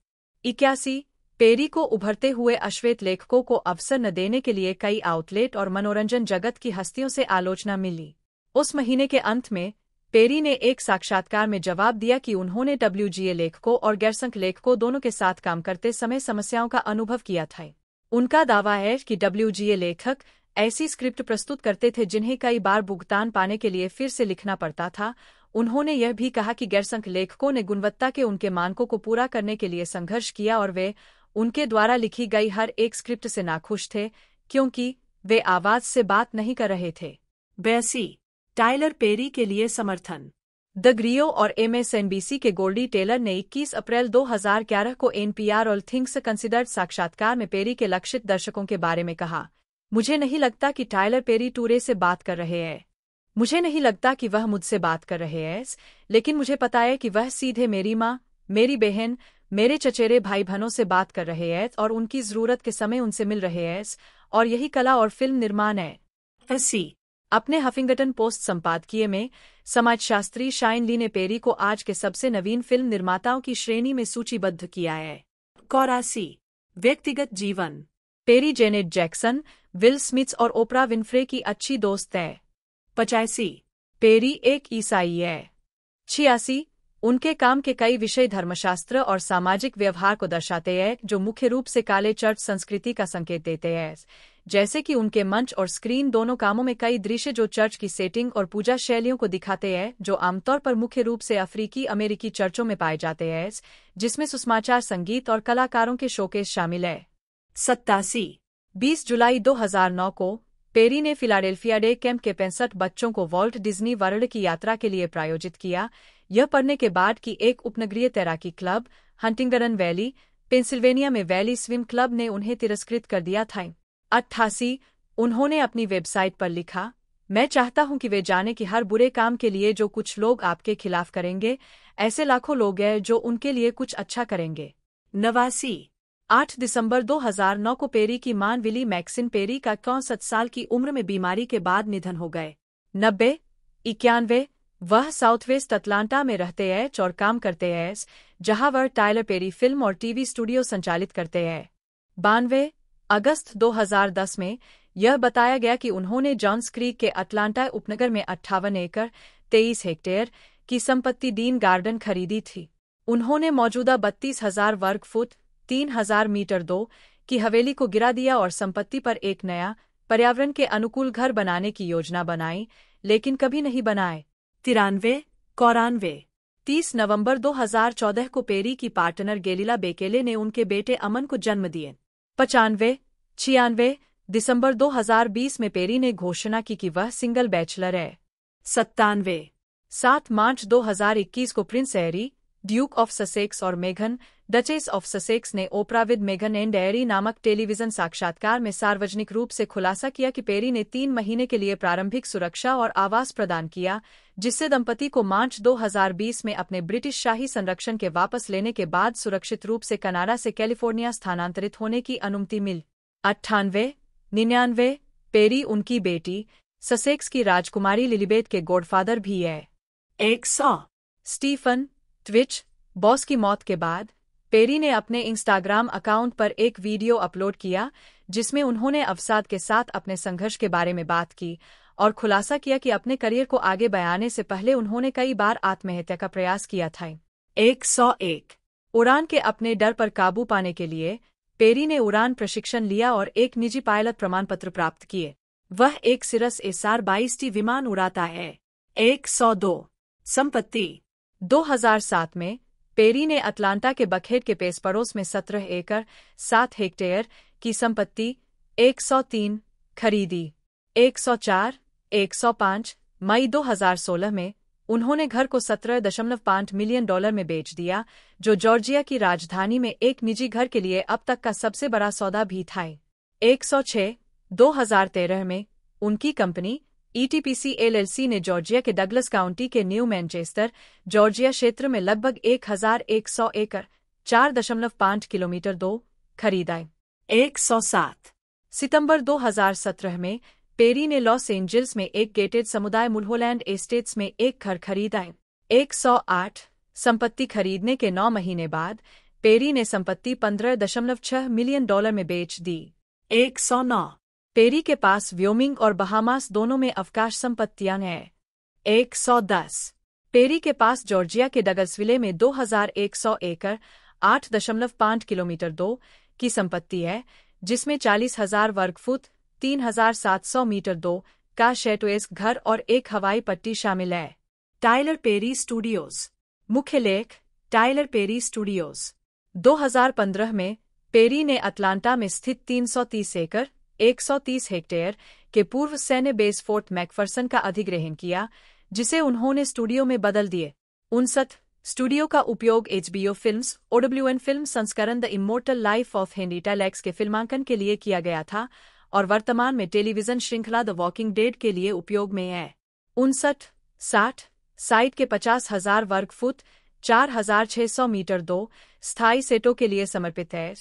इक्यासी पेरी को उभरते हुए अश्वेत लेखकों को अवसर न देने के लिए कई आउटलेट और मनोरंजन जगत की हस्तियों से आलोचना मिली उस महीने के अंत में पेरी ने एक साक्षात्कार में जवाब दिया कि उन्होंने डब्ल्यूजीए लेखकों और गैरसंख लेखकों दोनों के साथ काम करते समय समस्याओं का अनुभव किया था उनका दावा है कि डब्ल्यूजीए लेखक ऐसी स्क्रिप्ट प्रस्तुत करते थे जिन्हें कई बार भुगतान पाने के लिए फिर से लिखना पड़ता था उन्होंने यह भी कहा कि गैरसंख लेखकों ने गुणवत्ता के उनके मानकों को पूरा करने के लिए संघर्ष किया और वे उनके द्वारा लिखी गई हर एक स्क्रिप्ट से नाखुश थे क्योंकि वे आवाज से बात नहीं कर रहे थे बैसी टाइलर पेरी के लिए समर्थन द ग्रियो और एमएसएनबीसी के गोल्डी टेलर ने 21 अप्रैल 2011 को एनपीआर और थिंग्स कंसिडर्ड साक्षात्कार में पेरी के लक्षित दर्शकों के बारे में कहा मुझे नहीं लगता कि टायलर पेरी टूरे से बात कर रहे हैं मुझे नहीं लगता कि वह मुझसे बात कर रहे हैं लेकिन मुझे पता है कि वह सीधे मेरी माँ मेरी बहन मेरे चचेरे भाई बहनों से बात कर रहे हैं और उनकी जरूरत के समय उनसे मिल रहे हैं और यही कला और फिल्म निर्माण है अपने हफिंगटन पोस्ट संपादकीय में समाजशास्त्री शाइन ली ने पेरी को आज के सबसे नवीन फिल्म निर्माताओं की श्रेणी में सूचीबद्ध किया है कौरासी व्यक्तिगत जीवन Perry Janet Jackson Will Smiths और ओपरा विन्फ्रे की अच्छी दोस्त है पचासी पेरी एक ईसाई है छियासी उनके काम के कई विषय धर्मशास्त्र और सामाजिक व्यवहार को दर्शाते हैं जो मुख्य रूप से काले चर्च संस्कृति का संकेत देते हैं जैसे कि उनके मंच और स्क्रीन दोनों कामों में कई दृश्य जो चर्च की सेटिंग और पूजा शैलियों को दिखाते हैं जो आमतौर पर मुख्य रूप से अफ्रीकी अमेरिकी चर्चों में पाए जाते हैं जिसमें सुषमाचार संगीत और कलाकारों के शोकेस शामिल है सत्तासी बीस जुलाई दो को पेरी ने फिलाडेल्फिया डे कैंप के पैंसठ बच्चों को वॉल्ट डिज्नी वर्ल्ड की यात्रा के लिए प्रायोजित किया यह पढ़ने के बाद कि एक उपनगरीय तैराकी क्लब हंटिंगरन वैली पेंसिल्वेनिया में वैली स्विम क्लब ने उन्हें तिरस्कृत कर दिया था अट्ठासी उन्होंने अपनी वेबसाइट पर लिखा मैं चाहता हूं कि वे जाने कि हर बुरे काम के लिए जो कुछ लोग आपके खिलाफ करेंगे ऐसे लाखों लोग हैं जो उनके लिए कुछ अच्छा करेंगे नवासी आठ दिसंबर 2009 को पेरी की मान विली मैक्सिन पेरी का चौंसठ साल की उम्र में बीमारी के बाद निधन हो गए नब्बे इक्यानवे वह साउथ वेस्ट अटलांटा में रहते हैं और काम करते हैं जहां वह टाइलर पेरी फिल्म और टीवी स्टूडियो संचालित करते हैं बानवे अगस्त 2010 में यह बताया गया कि उन्होंने जॉन्स क्रीक के अटलांटा उपनगर में अट्ठावन एकड़ तेईस हेक्टेयर की संपत्ति डीन गार्डन खरीदी थी उन्होंने मौजूदा बत्तीस हजार वर्ग फुट तीन हजार मीटर दो की हवेली को गिरा दिया और संपत्ति पर एक नया पर्यावरण के अनुकूल घर बनाने की योजना बनाई लेकिन कभी नहीं बनाए तिरानवे कौरानवे तीस नवंबर 2014 को पेरी की पार्टनर गेलिला बेकेले ने उनके बेटे अमन को जन्म दिए पचानवे छियानवे दिसंबर 2020 में पेरी ने घोषणा की कि वह सिंगल बैचलर है सत्तानवे सात मार्च 2021 को Prince Harry Duke of Sussex और मेघन डचेस ऑफ ससेक्स ने ओपराविद मेघन एंड एरी नामक टेलीविजन साक्षात्कार में सार्वजनिक रूप से खुलासा किया कि पेरी ने तीन महीने के लिए प्रारंभिक सुरक्षा और आवास प्रदान किया जिससे दंपति को मार्च 2020 में अपने ब्रिटिश शाही संरक्षण के वापस लेने के बाद सुरक्षित रूप से कनाडा से कैलिफोर्निया स्थानांतरित होने की अनुमति मिल अट्ठानवे निन्यानवे पेरी उनकी बेटी ससेक्स की राजकुमारी लिलिबेथ के गॉडफादर भी है एक सौ स्टीफन ट्विच बॉस की मौत के बाद पेरी ने अपने इंस्टाग्राम अकाउंट पर एक वीडियो अपलोड किया जिसमें उन्होंने अवसाद के साथ अपने संघर्ष के बारे में बात की और खुलासा किया कि अपने करियर को आगे बयाने से पहले उन्होंने कई बार आत्महत्या का प्रयास किया था एक सौ एक उड़ान के अपने डर पर काबू पाने के लिए पेरी ने उड़ान प्रशिक्षण लिया और एक निजी पायलट प्रमाण पत्र प्राप्त किए वह एक सिरस एसआर बाईस टी विमान उड़ाता है एक सौ दो संपत्ति 2007 में पेरी ने अटलांटा के बखेट के पेस पड़ोस में सत्रह एकड़ सात हेक्टेयर की संपत्ति 103 खरीदी 104, 105 मई 2016 में उन्होंने घर को 17.5 मिलियन डॉलर में बेच दिया जो जॉर्जिया की राजधानी में एक निजी घर के लिए अब तक का सबसे बड़ा सौदा भी था 106, 2013 में उनकी कंपनी ईटीपीसी e एलएलसी ने जॉर्जिया के डगलस काउंटी के न्यू मैनचेस्टर जॉर्जिया क्षेत्र में लगभग 1,100 एकड़ 4.5 किलोमीटर दो खरीदाए 107 सितंबर 2017 में पेरी ने लॉस एंजल्स में एक गेटेड समुदाय मुल्होलैंड एस्टेट्स में एक घर खरीदाए 108 संपत्ति खरीदने के नौ महीने बाद पेरी ने संपत्ति 15.6 मिलियन डॉलर में बेच दी 109 पेरी के पास व्योमिंग और बहामास दोनों में अवकाश संपत्तियां हैं एक सौ दस पेरी के पास जॉर्जिया के डगल्सविले में दो हजार एक सौ एकड़ आठ दशमलव किलोमीटर दो की संपत्ति है जिसमें चालीस हजार वर्ग फुट तीन हजार सात सौ मीटर दो का शेटोएस घर और एक हवाई पट्टी शामिल है टाइलर पेरी स्टूडियोज मुख्य लेख टाइलर पेरी स्टूडियोज 2015 में पेरी ने अटलांटा में स्थित 330 एकड़ 130 हेक्टेयर के पूर्व सैन्य बेस फोर्ट मैकफर्सन का अधिग्रहण किया जिसे उन्होंने स्टूडियो में बदल दिए उनसठ स्टूडियो का उपयोग एच बी ओ फिल्म और एन फिल्म संस्करण The Immortal Life of Henrietta Lacks के फिल्मांकन के लिए किया गया था और वर्तमान में टेलीविजन श्रृंखला द वॉकिंग डेड के लिए उपयोग में है उनसठ साठ साइट के पचास हजार वर्ग फुट चार हजार छह सौ मीटर दो स्थायी सेटों के लिए समर्पित है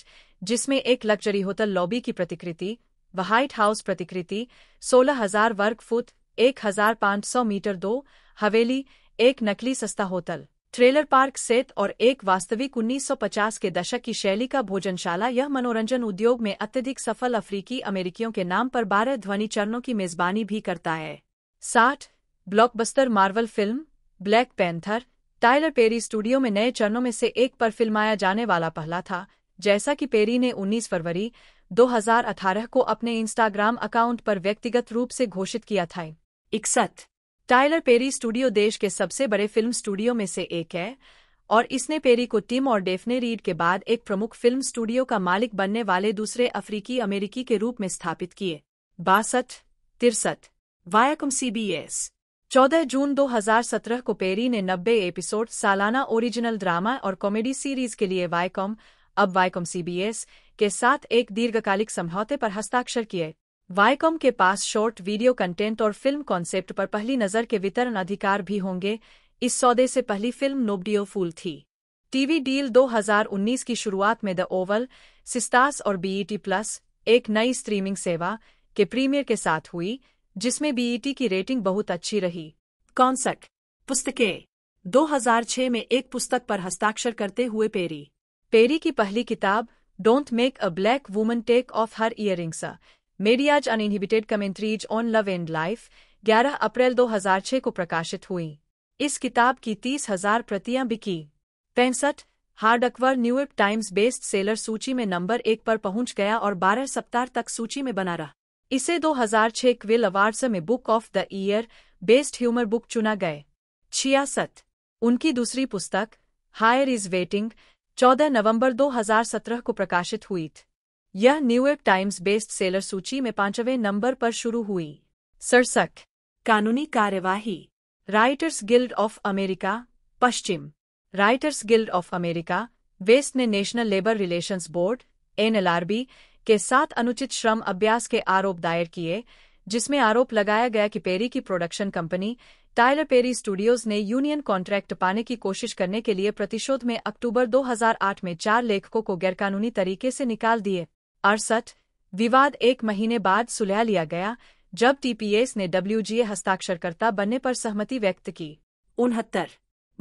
जिसमें एक लग्जरी होटल लॉबी की प्रतिकृति व्हाइट हाउस प्रतिकृति सोलह हजार वर्ग फुट एक हजार पाँच सौ मीटर दो हवेली एक नकली सस्ता होटल ट्रेलर पार्क सेत और एक वास्तविक 1950 के दशक की शैली का भोजनशाला यह मनोरंजन उद्योग में अत्यधिक सफल अफ्रीकी अमेरिकियों के नाम पर बारह ध्वनि चरणों की मेजबानी भी करता है साठ blockbuster Marvel film Black Panther Tyler Perry Studios में नए चरणों में से एक पर फिल्माया जाने वाला पहला था जैसा कि पेरी ने 19 फरवरी 2018 को अपने इंस्टाग्राम अकाउंट पर व्यक्तिगत रूप से घोषित किया था इकसठ टाइलर पेरी स्टूडियो देश के सबसे बड़े फिल्म स्टूडियो में से एक है और इसने पेरी को टिम और डेफने रीड के बाद एक प्रमुख फिल्म स्टूडियो का मालिक बनने वाले दूसरे अफ्रीकी अमेरिकी के रूप में स्थापित किए बासठ तिरसठ वायाकम सीबीएस 14 जून 2017 को पेरी ने 90 एपिसोड सालाना ओरिजिनल ड्रामा और कॉमेडी सीरीज के लिए वायकॉम अब वाईकॉम सीबीएस के साथ एक दीर्घकालिक समझौते पर हस्ताक्षर किए वाईकॉम के पास शॉर्ट वीडियो कंटेंट और फिल्म कॉन्सेप्ट पर पहली नज़र के वितरण अधिकार भी होंगे इस सौदे से पहली फिल्म नोबडियो फूल थी टीवी डील 2019 की शुरुआत में द ओवल सिस्तास और बीईटी प्लस e एक नई स्ट्रीमिंग सेवा के प्रीमियर के साथ हुई जिसमें बीईटी e की रेटिंग बहुत अच्छी रही कॉन्सर्ट पुस्तकें 2006 में एक पुस्तक पर हस्ताक्षर करते हुए पेरी पेरी की पहली किताब Don't Make a Black Woman Take Off Her Earrings Madea's Uninhibited Commentaries on Love and Life 11 April 2006 को प्रकाशित हुई इस किताब की तीस हजार प्रतियां बिकी पैंसठ hardcover New York Times best seller सूची में नंबर एक पर पहुंच गया और 12 सप्ताह तक सूची में बना रहा इसे 2006 क्विल अवार्ड्स में Book of the Year Best Humour Book चुना गए छियासठ उनकी दूसरी पुस्तक हायर इज वेटिंग 14 नवंबर 2017 को प्रकाशित हुई यह न्यूयॉर्क टाइम्स बेस्ड सेलर सूची में पांचवें नंबर पर शुरू हुई सड़सठ कानूनी कार्यवाही राइटर्स गिल्ड ऑफ अमेरिका पश्चिम Writers Guild of America West ने National Labor Relations Board NLRB के साथ अनुचित श्रम अभ्यास के आरोप दायर किए जिसमें आरोप लगाया गया कि पेरी की production company Tyler Perry Studios ने यूनियन कॉन्ट्रैक्ट पाने की कोशिश करने के लिए प्रतिशोध में अक्टूबर 2008 में चार लेखकों को गैरकानूनी तरीके से निकाल दिए अड़सठ विवाद एक महीने बाद सुलह लिया गया जब टीपीएस ने डब्ल्यूजीए हस्ताक्षरकर्ता बनने पर सहमति व्यक्त की उनहत्तर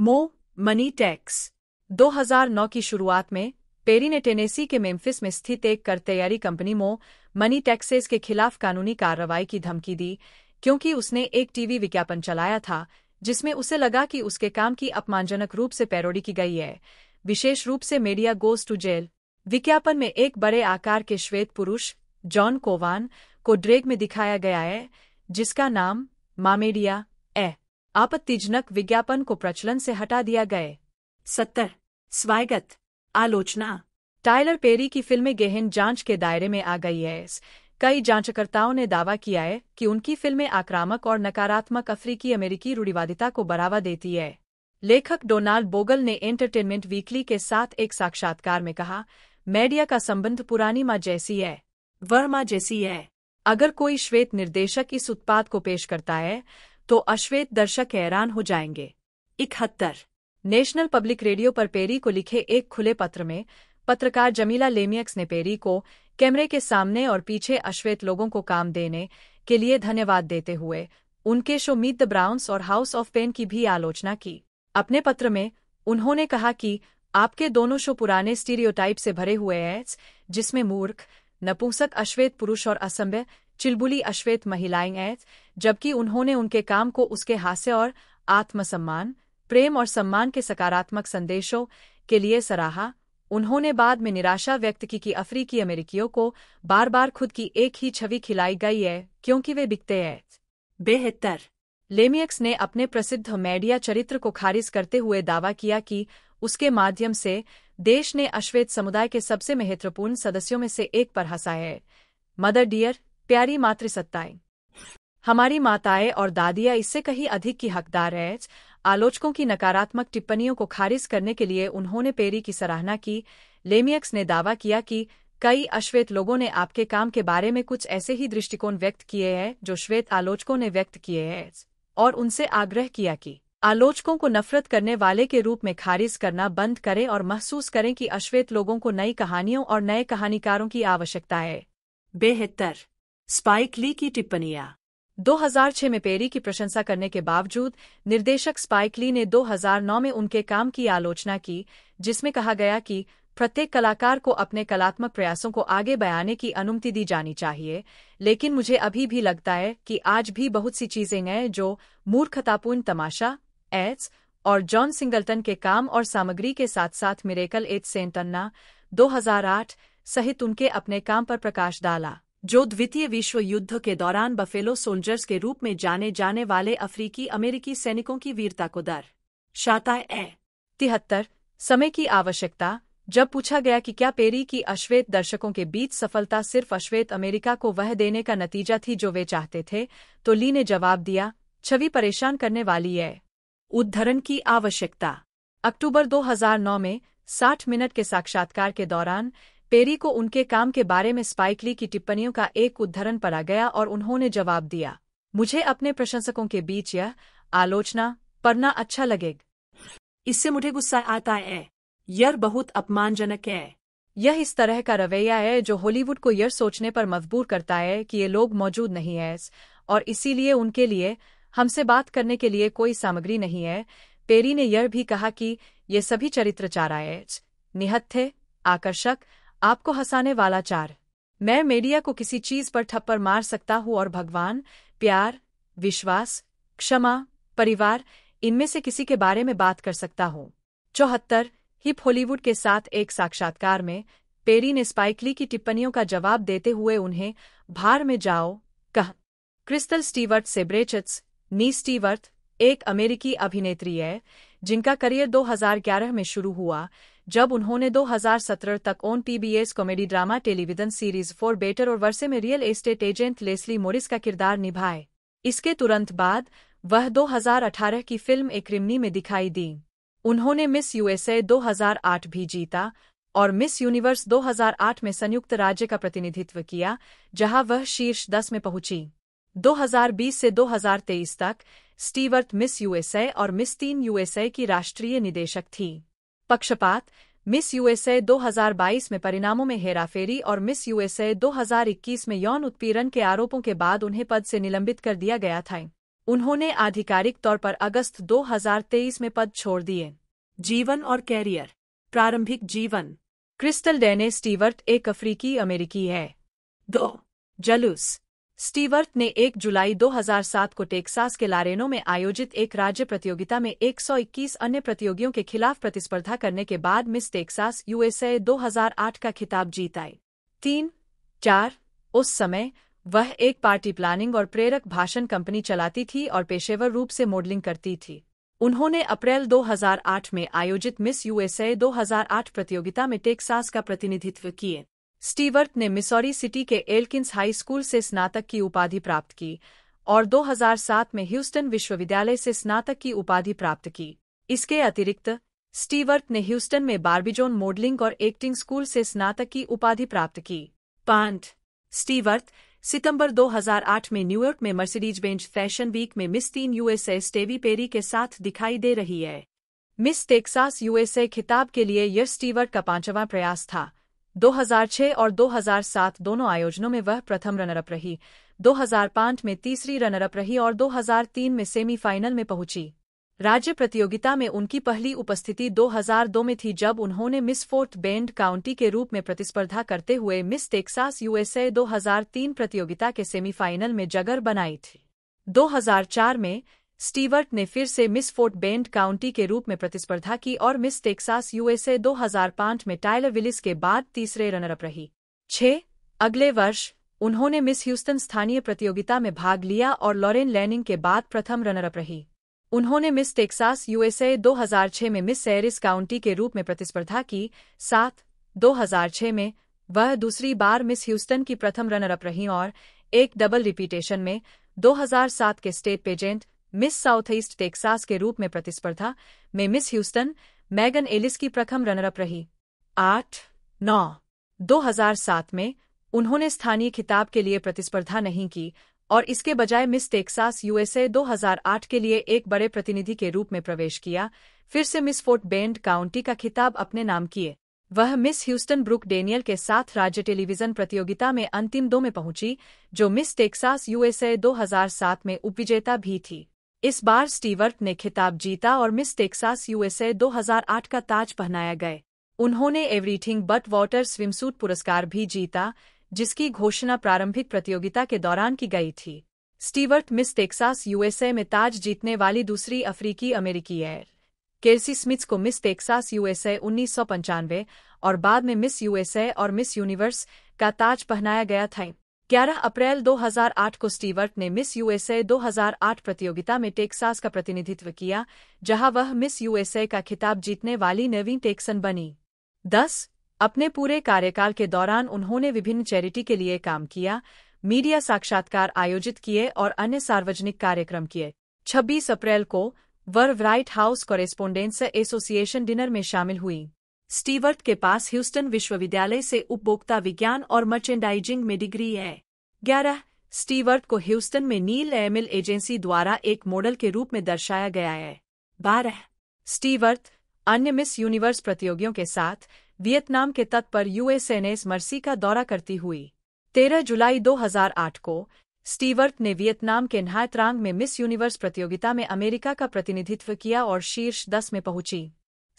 मो मनी टैक्स 2009 की शुरुआत में पेरी ने टेनेसी के मेम्फिस में स्थित एक कर तैयारी कंपनी मो मनी टैक्सेस के खिलाफ कानूनी कार्रवाई की धमकी दी क्योंकि उसने एक टीवी विज्ञापन चलाया था जिसमें उसे लगा कि उसके काम की अपमानजनक रूप से पैरोडी की गई है विशेष रूप से मीडिया गोज टू जेल विज्ञापन में एक बड़े आकार के श्वेत पुरुष जॉन कोवान को ड्रेग में दिखाया गया है जिसका नाम मामेडिया ए आपत्तिजनक विज्ञापन को प्रचलन से हटा दिया गए सत्तर स्वागत आलोचना टाइलर पेरी की फिल्में गहन जांच के दायरे में आ गई है कई जांचकर्ताओं ने दावा किया है कि उनकी फिल्में आक्रामक और नकारात्मक अफ्रीकी अमेरिकी रूढ़िवादिता को बढ़ावा देती है लेखक डोनाल्ड बोगल ने एंटरटेनमेंट वीकली के साथ एक साक्षात्कार में कहा मीडिया का संबंध पुरानी माँ जैसी है वह माँ जैसी है अगर कोई श्वेत निर्देशक इस उत्पाद को पेश करता है तो अश्वेत दर्शक हैरान हो जाएंगे इकहत्तर नेशनल पब्लिक रेडियो पर पेरी को लिखे एक खुले पत्र में पत्रकार जमीला लेमियक्स ने पेरी को कैमरे के सामने और पीछे अश्वेत लोगों को काम देने के लिए धन्यवाद देते हुए उनके शो मीट द ब्राउन्स और हाउस ऑफ पेन की भी आलोचना की अपने पत्र में उन्होंने कहा कि आपके दोनों शो पुराने स्टीरियोटाइप से भरे हुए हैं जिसमें मूर्ख नपुंसक अश्वेत पुरुष और असंभ्य चिलबुली अश्वेत महिलाएं हैं जबकि उन्होंने उनके काम को उसके हास्य और आत्मसम्मान प्रेम और सम्मान के सकारात्मक संदेशों के लिए सराहा उन्होंने बाद में निराशा व्यक्त की कि अफ्रीकी अमेरिकियों को बार बार खुद की एक ही छवि खिलाई गई है क्योंकि वे बिकते हैं बेहतर लेमियक्स ने अपने प्रसिद्ध मीडिया चरित्र को खारिज करते हुए दावा किया कि उसके माध्यम से देश ने अश्वेत समुदाय के सबसे महत्वपूर्ण सदस्यों में से एक पर हंसा है मदर डियर प्यारी मातृसत्ताएं हमारी माताएं और दादियां इससे कहीं अधिक की हकदार है आलोचकों की नकारात्मक टिप्पणियों को खारिज करने के लिए उन्होंने पेरी की सराहना की लेमियक्स ने दावा किया कि कई अश्वेत लोगों ने आपके काम के बारे में कुछ ऐसे ही दृष्टिकोण व्यक्त किए हैं जो श्वेत आलोचकों ने व्यक्त किए हैं और उनसे आग्रह किया कि आलोचकों को नफरत करने वाले के रूप में खारिज करना बंद करें और महसूस करें कि अश्वेत लोगों को नई कहानियों और नए कहानीकारों की आवश्यकता है बेहतर स्पाइक ली की टिप्पणियां 2006 में पेरी की प्रशंसा करने के बावजूद निर्देशक स्पाइकली ने 2009 में उनके काम की आलोचना की जिसमें कहा गया कि प्रत्येक कलाकार को अपने कलात्मक प्रयासों को आगे बयाने की अनुमति दी जानी चाहिए लेकिन मुझे अभी भी लगता है कि आज भी बहुत सी चीजें हैं जो मूर्खतापूर्ण तमाशा एड्स और जॉन सिंगल्टन के काम और सामग्री के साथ साथ मिरेकल एड सेंटन्ना दो सहित उनके अपने काम पर प्रकाश डाला जो द्वितीय विश्व युद्ध के दौरान बफेलो सोल्जर्स के रूप में जाने जाने वाले अफ्रीकी अमेरिकी सैनिकों की वीरता को दर शाता ए तिहत्तर समय की आवश्यकता जब पूछा गया कि क्या पेरी की अश्वेत दर्शकों के बीच सफलता सिर्फ अश्वेत अमेरिका को वह देने का नतीजा थी जो वे चाहते थे तो ली ने जवाब दिया छवि परेशान करने वाली है उद्धरण की आवश्यकता अक्टूबर 2009 में 60 मिनट के साक्षात्कार के दौरान पेरी को उनके काम के बारे में स्पाइकली की टिप्पणियों का एक उद्धरण पड़ा गया और उन्होंने जवाब दिया मुझे अपने प्रशंसकों के बीच यह आलोचना पढ़ना अच्छा लगेगा इससे मुझे गुस्सा आता है यह बहुत अपमानजनक है यह इस तरह का रवैया है जो हॉलीवुड को यह सोचने पर मजबूर करता है कि ये लोग मौजूद नहीं है और इसीलिए उनके लिए हमसे बात करने के लिए कोई सामग्री नहीं है पेरी ने यह भी कहा कि ये सभी चरित्र चरित्रचाराएच निहत्थे आकर्षक आपको हंसाने वाला चार मैं मीडिया को किसी चीज पर ठप्पर मार सकता हूं और भगवान प्यार विश्वास क्षमा परिवार इनमें से किसी के बारे में बात कर सकता हूं चौहत्तर हिप हॉलीवुड के साथ एक साक्षात्कार में पेरी ने स्पाइकली की टिप्पणियों का जवाब देते हुए उन्हें भार में जाओ कह क्रिस्टल स्टीवर्ट सेब्रेचट्स नी स्टीवर्थ एक अमेरिकी अभिनेत्री है जिनका करियर 2011 में शुरू हुआ जब उन्होंने 2017 तक ओन PBS comedy drama television series For Better और वर्से में real estate agent Leslie Morris का किरदार निभाए इसके तुरंत बाद वह 2018 की फिल्म एक रिमनी में दिखाई दी उन्होंने मिस यूएसए 2008 भी जीता और मिस यूनिवर्स 2008 में संयुक्त राज्य का प्रतिनिधित्व किया जहां वह शीर्ष दस में पहुंची 2020 से 2023 तक स्टीवर्ट मिस यूएसए और मिस तीन यूएसए की राष्ट्रीय निदेशक थी पक्षपात मिस यूएसए 2022 में परिणामों में हेराफेरी और मिस यूएसए 2021 में यौन उत्पीड़न के आरोपों के बाद उन्हें पद से निलंबित कर दिया गया था उन्होंने आधिकारिक तौर पर अगस्त 2023 में पद छोड़ दिए जीवन और कैरियर प्रारंभिक जीवन क्रिस्टल डेने स्टीवर्ट एक अफ्रीकी अमेरिकी है दो जलूस स्टीवर्ट ने 1 जुलाई 2007 को टेक्सास के लारेनो में आयोजित एक राज्य प्रतियोगिता में 121 अन्य प्रतियोगियों के खिलाफ प्रतिस्पर्धा करने के बाद मिस टेक्सास यूएसए 2008 का खिताब जीत आए तीन चार उस समय वह एक पार्टी प्लानिंग और प्रेरक भाषण कंपनी चलाती थी और पेशेवर रूप से मॉडलिंग करती थी उन्होंने अप्रैल 2008 में आयोजित मिस यूएसए 2008 प्रतियोगिता में टेक्सास का प्रतिनिधित्व किए स्टीवर्ट ने मिसौरी सिटी के एल्किंस हाई स्कूल से स्नातक की उपाधि प्राप्त की और 2007 में ह्यूस्टन विश्वविद्यालय से स्नातक की उपाधि प्राप्त की इसके अतिरिक्त स्टीवर्ट ने ह्यूस्टन में बार्बिजोन मॉडलिंग और एक्टिंग स्कूल से स्नातक की उपाधि प्राप्त की पांच स्टीवर्थ सितंबर 2008 में न्यूयॉर्क में मर्सिडीज बेंच फैशन वीक में Miss Teen USA Stevie Perry के साथ दिखाई दे रही है मिस टेक्सास यूएसए खिताब के लिए यश स्टीवर्ट का पांचवां प्रयास था 2006 और 2007 दोनों आयोजनों में वह प्रथम रनरअप रही 2005 में तीसरी रनरअप रही और 2003 में सेमीफाइनल में पहुंची राज्य प्रतियोगिता में उनकी पहली उपस्थिति 2002 में थी जब उन्होंने मिस फोर्थ बेंड काउंटी के रूप में प्रतिस्पर्धा करते हुए मिस टेक्सास यूएसए 2003 प्रतियोगिता के सेमीफाइनल में जगह बनाई थी 2004 में स्टीवर्ट ने फिर से मिस फोर्ट बेंड काउंटी के रूप में प्रतिस्पर्धा की और मिस टेक्सास यूएसए 2005 में टाइलर विलिस के बाद तीसरे रनरअप रही छः अगले वर्ष उन्होंने मिस ह्यूस्टन स्थानीय प्रतियोगिता में भाग लिया और लॉरेन लैनिंग के बाद प्रथम रनरअप रही उन्होंने मिस टेक्सास यूएसए 2006 में मिस सैरिस काउंटी के रूप में प्रतिस्पर्धा की साथ 2006 में वह दूसरी बार मिस ह्यूस्टन की प्रथम रनरअप रही और एक डबल रिपीटेशन में 2007 के state pageant Miss South East Texas के रूप में प्रतिस्पर्धा में मिस ह्यूस्टन मैगन एलिस की प्रथम रनरअप रही आठ नौ 2007 में उन्होंने स्थानीय खिताब के लिए प्रतिस्पर्धा नहीं की और इसके बजाय मिस टेक्सास यूएसए 2008 के लिए एक बड़े प्रतिनिधि के रूप में प्रवेश किया फिर से मिस फोर्ट बेंड काउंटी का खिताब अपने नाम किए वह मिस ह्यूस्टन ब्रुक डेनियल के साथ राज्य टेलीविजन प्रतियोगिता में अंतिम दो में पहुंची जो मिस टेक्सास यूएसए 2007 में उपविजेता भी थी इस बार स्टीवर्ट ने खिताब जीता और मिस टेक्सास यूएसए 2008 का ताज पहनाया गए उन्होंने एवरीथिंग बट वाटर स्विमसूट पुरस्कार भी जीता जिसकी घोषणा प्रारंभिक प्रतियोगिता के दौरान की गई थी स्टीवर्ट मिस टेक्सास यूएसए में ताज जीतने वाली दूसरी अफ्रीकी अमेरिकी एयर केर्सी स्मिथ्स को मिस टेक्सास यूएसए उन्नीस और बाद में मिस यूएसए और मिस यूनिवर्स का ताज पहनाया गया था 11 अप्रैल 2008 को स्टीवर्ट ने मिस यूएसए 2008 प्रतियोगिता में टेक्सास का प्रतिनिधित्व किया जहां वह मिस यूएसए का खिताब जीतने वाली नवीन टेक्सन बनी 10 अपने पूरे कार्यकाल के दौरान उन्होंने विभिन्न चैरिटी के लिए काम किया मीडिया साक्षात्कार आयोजित किए और अन्य सार्वजनिक कार्यक्रम किए 26 अप्रैल को वर White House Correspondents' Association Dinner में शामिल हुई स्टीवर्ट के पास ह्यूस्टन विश्वविद्यालय से उपभोक्ता विज्ञान और मर्चेंडाइजिंग में डिग्री है ग्यारह स्टीवर्ट को ह्यूस्टन में नील एमिल एजेंसी द्वारा एक मॉडल के रूप में दर्शाया गया है बारह स्टीवर्थ अन्य मिस यूनिवर्स प्रतियोगियों के साथ वियतनाम के तट पर यूएसएनएस मर्सी का दौरा करती हुई तेरह जुलाई 2008 को स्टीवर्ट ने वियतनाम के नहायतरांग में मिस यूनिवर्स प्रतियोगिता में अमेरिका का प्रतिनिधित्व किया और शीर्ष दस में पहुंची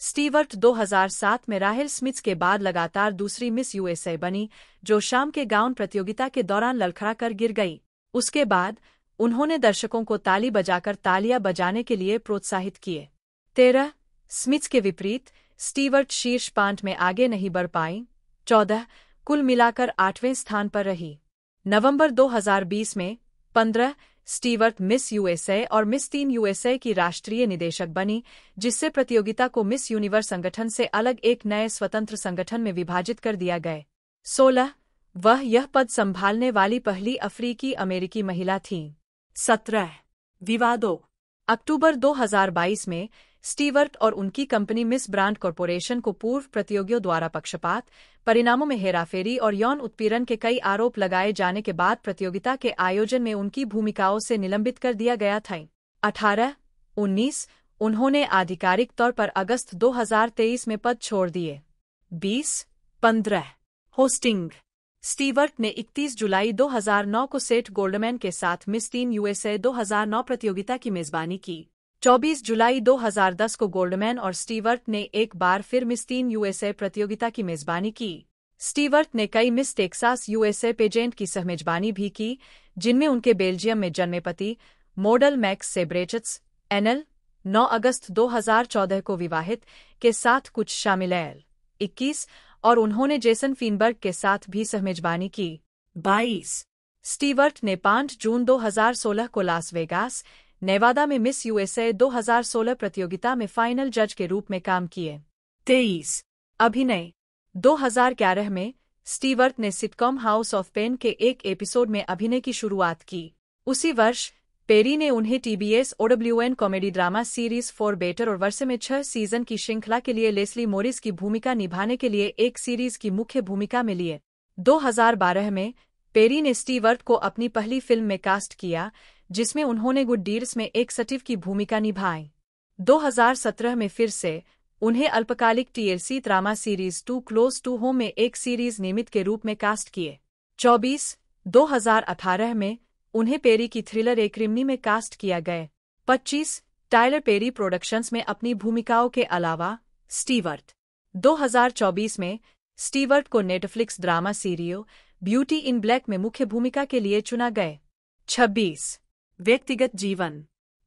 स्टीवर्ट 2007 में राहल स्मिथ्स के बाद लगातार दूसरी मिस यूएसए बनी जो शाम के गाउन प्रतियोगिता के दौरान ललखड़ा कर गिर गई उसके बाद उन्होंने दर्शकों को ताली बजाकर तालियां बजाने के लिए प्रोत्साहित किए तेरह स्मिथ्स के विपरीत स्टीवर्ट शीर्ष पांच में आगे नहीं बढ़ पाई चौदह कुल मिलाकर आठवें स्थान पर रही नवंबर 2020 में पंद्रह स्टीवर्ट मिस यूएसए और मिस तीन यूएसए की राष्ट्रीय निदेशक बनी जिससे प्रतियोगिता को मिस यूनिवर्स संगठन से अलग एक नए स्वतंत्र संगठन में विभाजित कर दिया गए सोलह वह यह पद संभालने वाली पहली अफ्रीकी अमेरिकी महिला थीं सत्रह विवादों अक्टूबर 2022 में स्टीवर्ट और उनकी कंपनी मिस ब्रांड कॉरपोरेशन को पूर्व प्रतियोगियों द्वारा पक्षपात परिणामों में हेराफेरी और यौन उत्पीड़न के कई आरोप लगाए जाने के बाद प्रतियोगिता के आयोजन में उनकी भूमिकाओं से निलंबित कर दिया गया था अठारह उन्नीस उन्होंने आधिकारिक तौर पर अगस्त 2023 में पद छोड़ दिए बीस पंद्रह होस्टिंग स्टीवर्ट ने 31 जुलाई 2009 को सेठ गोल्डमैन के साथ मिस तीन यूएसए 2009 प्रतियोगिता की मेजबानी की 24 जुलाई 2010 को गोल्डमैन और स्टीवर्ट ने एक बार फिर मिस तीन यूएसए प्रतियोगिता की मेजबानी की स्टीवर्ट ने कई मिस टेक्सास यूएसए पेजेंट की सहमेजबानी भी की जिनमें उनके बेल्जियम में जन्मे पति मॉडल मैक्स सेब्रेचट्स एनएल 9 अगस्त 2014 को विवाहित के साथ कुछ शामिल एल इक्कीस और उन्होंने जेसन फीनबर्ग के साथ भी सहमेजबानी की बाईस स्टीवर्ट ने 5 जून 2016 को लास वेगास नेवादा में मिस यूएसए 2016 प्रतियोगिता में फाइनल जज के रूप में काम किए तेईस अभिनय 2011 में स्टीवर्ट ने सिटकॉम हाउस ऑफ पेन के एक एपिसोड में अभिनय की शुरुआत की उसी वर्ष पेरी ने उन्हें TBS OWN comedy drama series For Better और वर्ष में छह सीजन की श्रृंखला के लिए लेस्ली मोरिस की भूमिका निभाने के लिए एक सीरीज की मुख्य भूमिका में लिए 2012 में पेरी ने स्टीवर्ट को अपनी पहली फिल्म में कास्ट किया जिसमें उन्होंने गुड डीर्स में एक सचिव की भूमिका निभाई 2017 में फिर से उन्हें अल्पकालिक TLC drama series Too Close to Home में एक सीरीज नियमित के रूप में कास्ट किए 24 2018 में उन्हें पेरी की थ्रिलर एक रिमनी में कास्ट किया गए 25 टाइलर पेरी प्रोडक्शंस में अपनी भूमिकाओं के अलावा स्टीवर्ट 2024 में स्टीवर्ट को Netflix drama series Beauty in Black में मुख्य भूमिका के लिए चुना गए छब्बीस व्यक्तिगत जीवन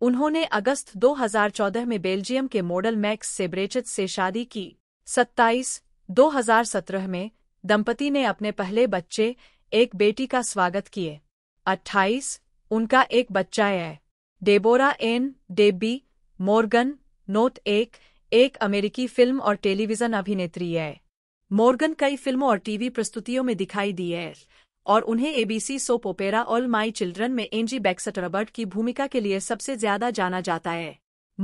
उन्होंने अगस्त 2014 में बेल्जियम के मॉडल मैक्स सेब्रेचित से शादी की 27 2017 में दंपति ने अपने पहले बच्चे एक बेटी का स्वागत किए 28 उनका एक बच्चा है डेबोरा एन डेबी मोर्गन नोट एक एक अमेरिकी फिल्म और टेलीविजन अभिनेत्री है मोर्गन कई फिल्मों और टीवी प्रस्तुतियों में दिखाई दी है और उन्हें ABC soap opera all my children में एंजी बैक्सट रबर्ट की भूमिका के लिए सबसे ज्यादा जाना जाता है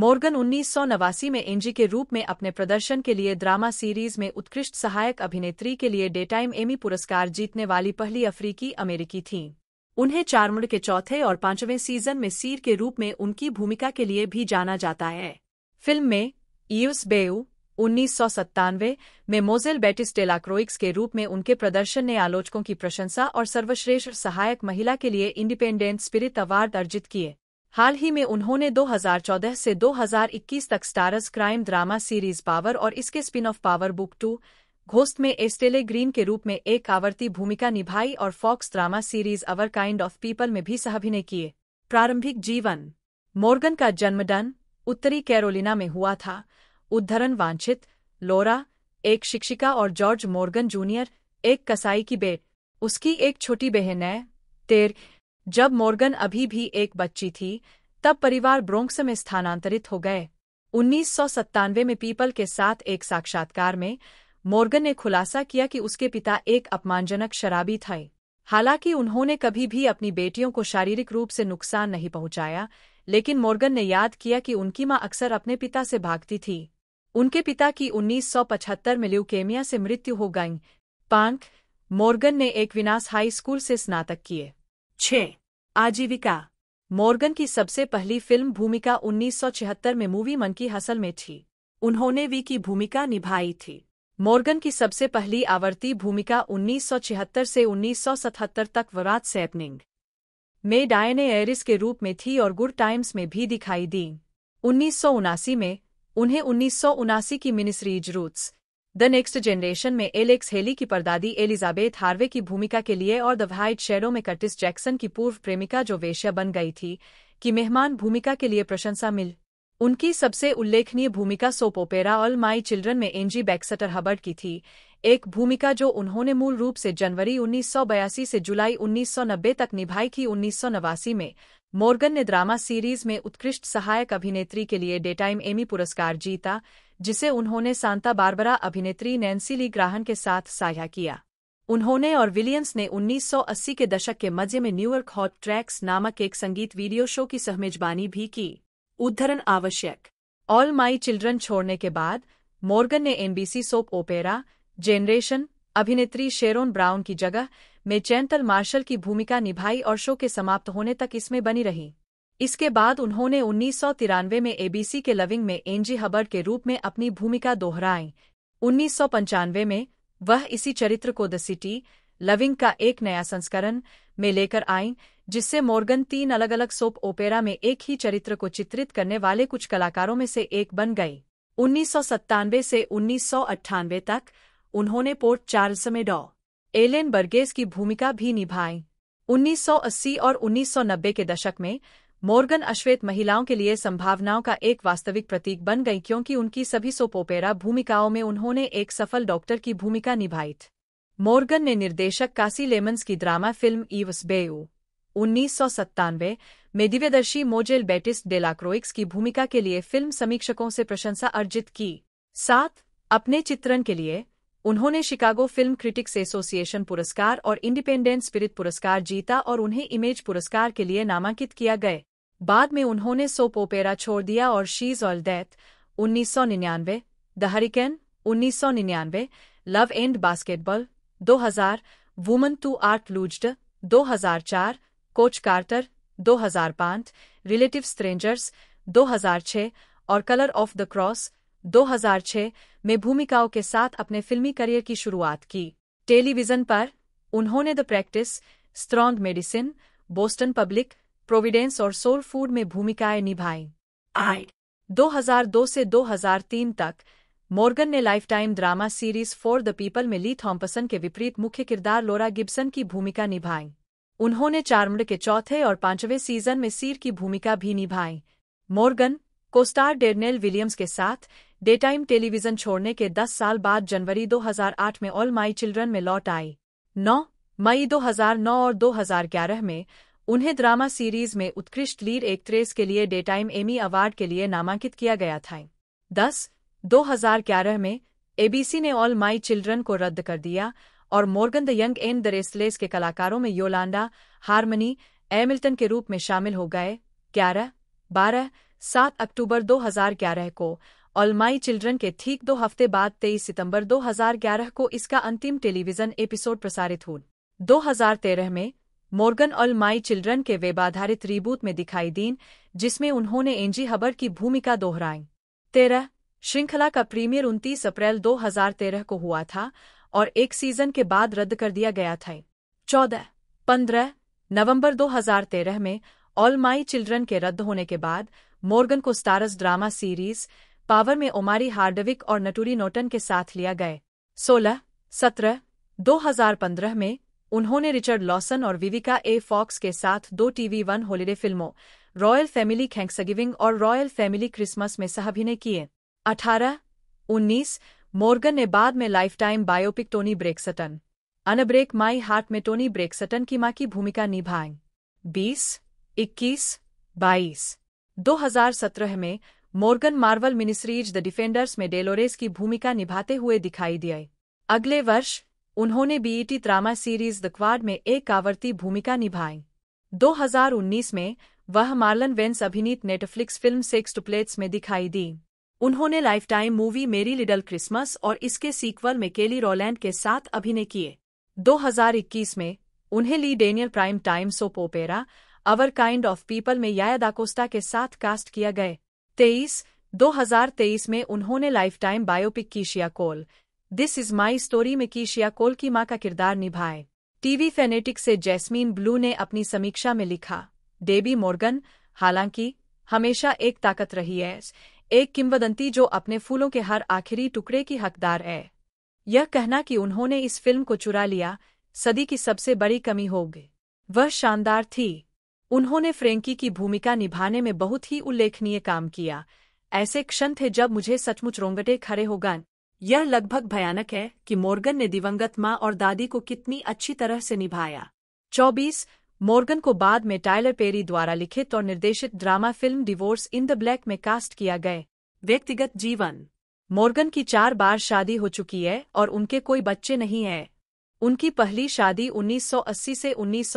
मोर्गन उन्नीस में एंजी के रूप में अपने प्रदर्शन के लिए ड्रामा सीरीज में उत्कृष्ट सहायक अभिनेत्री के लिए डेटाइम एमी पुरस्कार जीतने वाली पहली अफ्रीकी अमेरिकी थीं। उन्हें चारमुड़ के चौथे और पांचवें सीजन में सीर के रूप में उनकी भूमिका के लिए भी जाना जाता है फिल्म में ईव्स बेऊ उन्नीस में मोजेल बेटिस टेलाक्रोइक्स के रूप में उनके प्रदर्शन ने आलोचकों की प्रशंसा और सर्वश्रेष्ठ सहायक महिला के लिए इंडिपेंडेंट स्पिरिट अवार्ड अर्जित किए हाल ही में उन्होंने 2014 से 2021 तक stars crime drama series Power और इसके spin off Power Book Two Ghost में एस्टेले ग्रीन के रूप में एक आवर्ती भूमिका निभाई और Fox drama series Our Kind of People में भी सहाभिनय किए प्रारंभिक जीवन मोर्गन का जन्मदन उत्तरी कैरोलिना में हुआ था उद्धरण वांछित लोरा एक शिक्षिका और जॉर्ज मोर्गन जूनियर एक कसाई की बेट उसकी एक छोटी बहन है तेर जब मोर्गन अभी भी एक बच्ची थी तब परिवार ब्रोंक्स में स्थानांतरित हो गए उन्नीस में पीपल के साथ एक साक्षात्कार में मोर्गन ने खुलासा किया कि उसके पिता एक अपमानजनक शराबी थे हालांकि उन्होंने कभी भी अपनी बेटियों को शारीरिक रूप से नुकसान नहीं पहुंचाया लेकिन मोर्गन ने याद किया कि उनकी मां अक्सर अपने पिता से भागती थी उनके पिता की 1975 में ल्यूकेमिया से मृत्यु हो गई पांक मोर्गन ने एक विनाश हाई स्कूल से स्नातक किए छ आजीविका मोर्गन की सबसे पहली फिल्म भूमिका 1976 में मूवी मन की हसल में थी उन्होंने वी की भूमिका निभाई थी मोर्गन की सबसे पहली आवर्ती भूमिका 1976 से 1977 तक वरात सैपनिंग में डायने एरिस के रूप में थी और गुड टाइम्स में भी दिखाई दी उन्नीस में उन्हें उन्नीस की miniseries Roots The Next Generation में एलेक्स हेली की परदादी एलिजाबेथ हार्वे की भूमिका के लिए और द व्हाइट शेडो में कर्टिस जैक्सन की पूर्व प्रेमिका जो वेश्या बन गई थी की मेहमान भूमिका के लिए प्रशंसा मिल उनकी सबसे उल्लेखनीय भूमिका soap opera all my children में एंजी बैक्सटर हबर्ट की थी एक भूमिका जो उन्होंने मूल रूप से जनवरी 1982 से जुलाई 1990 तक निभाई थी उन्नीस में मोर्गन ने ड्रामा सीरीज में उत्कृष्ट सहायक अभिनेत्री के लिए डेटाइम एमी पुरस्कार जीता जिसे उन्होंने सांता बारबरा अभिनेत्री नैन्सी ली ग्राहन के साथ साझा किया उन्होंने और विलियम्स ने 1980 के दशक के मध्य में न्यूयॉर्क हॉट ट्रैक्स नामक एक संगीत वीडियो शो की सहमेजबानी भी की उद्धरण आवश्यक ऑल माई चिल्ड्रन छोड़ने के बाद मोर्गन ने एनबीसी सोप ओपेरा जेनरेशन अभिनेत्री शेरोन ब्राउन की जगह में चैंतल मार्शल की भूमिका निभाई और शो के समाप्त होने तक इसमें बनी रही इसके बाद उन्होंने उन्नीस में एबीसी के लविंग में एनजी हबर्ड के रूप में अपनी भूमिका दोहराई उन्नीस में वह इसी चरित्र को द सिटी लविंग का एक नया संस्करण में लेकर आई जिससे मॉर्गन तीन अलग अलग सोप ओपेरा में एक ही चरित्र को चित्रित करने वाले कुछ कलाकारों में से एक बन गई उन्नीस से उन्नीस तक उन्होंने पोर्ट चार्ल्स में डॉ एलेन बर्गेस की भूमिका भी निभाई 1980 और 1990 के दशक में मोर्गन अश्वेत महिलाओं के लिए संभावनाओं का एक वास्तविक प्रतीक बन गई क्योंकि उनकी सभी सोपोपेरा भूमिकाओं में उन्होंने एक सफल डॉक्टर की भूमिका निभाई मोर्गन ने निर्देशक कासी लेमंस की ड्रामा फिल्म ईवस बेयू उन्नीस में दिव्यदर्शी मोजेल बेटिस डेलाक्रोइक्स की भूमिका के लिए फिल्म समीक्षकों से प्रशंसा अर्जित की साथ अपने चित्रण के लिए उन्होंने शिकागो फिल्म क्रिटिक्स एसोसिएशन पुरस्कार और इंडिपेंडेंट स्पिरिट पुरस्कार जीता और उन्हें इमेज पुरस्कार के लिए नामांकित किया गए बाद में उन्होंने सोप ओपेरा छोड़ दिया और शीज ऑल डेथ उन्नीस सौ निन्यानवे द हरिकेन उन्नीस सौ निन्यानवे लव एंड बास्केटबॉल दो हजार वुमन टू आर्ट लूज्ड चार कोच कार्टर दो हजार पांच रिलेटिव स्ट्रेंजर्स छह और कलर ऑफ द क्रॉस 2006 में भूमिकाओं के साथ अपने फिल्मी करियर की शुरुआत की टेलीविजन पर उन्होंने The Practice Strong Medicine Boston Public Providence और सोल फूड में भूमिकाएं निभाई आई 2002 से 2003 तक मॉर्गन ने Lifetime drama series For the People में ली थॉम्पसन के विपरीत मुख्य किरदार लोरा गिब्सन की भूमिका निभाई उन्होंने चार्मड के चौथे और पांचवें सीजन में सीर की भूमिका भी निभाई मॉर्गन को स्टार डेरनेल विलियम्स के साथ डे टाइम टेलीविजन छोड़ने के 10 साल बाद जनवरी 2008 में ऑल माई चिल्ड्रन में लौट आई 9 मई 2009 और 2011 में उन्हें ड्रामा सीरीज में उत्कृष्ट लीड एक्ट्रेस के लिए डे टाइम एमी अवार्ड के लिए नामांकित किया गया था 10 2011 में एबीसी ने ऑल माई चिल्ड्रन को रद्द कर दिया और Morgan The young and the Restless के कलाकारों में योलांडा हारमनी एमिल्टन के रूप में शामिल हो गए ग्यारह बारह सात अक्टूबर 2011 को ऑल माई चिल्ड्रन के ठीक दो हफ्ते बाद 23 सितंबर 2011 को इसका अंतिम टेलीविजन एपिसोड प्रसारित हुआ 2013 में मॉर्गन ऑल माई चिल्ड्रन के वेब आधारित रिबूत में दिखाई दीन जिसमें उन्होंने एंजी हबर की भूमिका दोहराई तेरह श्रृंखला का प्रीमियर 29 अप्रैल 2013 को हुआ था और एक सीजन के बाद रद्द कर दिया गया था चौदह पंद्रह नवंबर 2013 में ऑल माई चिल्ड्रन के रद्द होने के बाद मॉर्गन को स्टारस ड्रामा सीरीज पावर में ओमारी हार्डविक और नटूरी नोटन के साथ लिया गए सोलह सत्रह 2015 में उन्होंने रिचर्ड लॉसन और विविका ए फॉक्स के साथ दो टीवी वन हॉलीडे फिल्मों रॉयल फैमिली थैंक्सगिविंग और रॉयल फैमिली क्रिसमस में सहभिनय किए 18, 19, मोर्गन ने बाद में Lifetime biopic Toni Braxton Unbreak My Heart में टोनी ब्रेक्सटन की मां की भूमिका निभाएं बीस इक्कीस बाईस 2017 में Morgan Marvel miniseries The Defenders में डेलोरेस की भूमिका निभाते हुए दिखाई दिए अगले वर्ष उन्होंने BET e drama series The Quad में एक कावर्ती भूमिका निभाई 2019 में वह मार्लन वेंस अभिनीत नेटफ्लिक्स फिल्म सेक्स टुप्लेट्स में दिखाई दी उन्होंने Lifetime movie Merry Liddle Christmas और इसके सीक्वल में केली रोलैंड के साथ अभिनय किए 2021 में उन्हें Lee Daniel prime time of opera Our Kind of People में याया दाकोस्ता के साथ कास्ट किया गया तेईस तेईस में उन्होंने Lifetime biopic Keyshia Cole This Is My Story में कीशिया कोल की मां का किरदार निभाए टीवी फेनेटिक से जैस्मीन ब्लू ने अपनी समीक्षा में लिखा डेबी मोर्गन हालांकि हमेशा एक ताकत रही है एक किंवदंती जो अपने फूलों के हर आखिरी टुकड़े की हकदार है यह कहना कि उन्होंने इस फिल्म को चुरा लिया सदी की सबसे बड़ी कमी होगी वह शानदार थी उन्होंने फ्रेंकी की भूमिका निभाने में बहुत ही उल्लेखनीय काम किया ऐसे क्षण थे जब मुझे सचमुच रोंगटे खड़े हो गए यह लगभग भयानक है कि मोर्गन ने दिवंगत माँ और दादी को कितनी अच्छी तरह से निभाया 24 मोर्गन को बाद में टाइलर पेरी द्वारा लिखित और निर्देशित drama film Divorce in the Black में कास्ट किया गए व्यक्तिगत जीवन मोर्गन की चार बार शादी हो चुकी है और उनके कोई बच्चे नहीं हैं उनकी पहली शादी 1980 से उन्नीस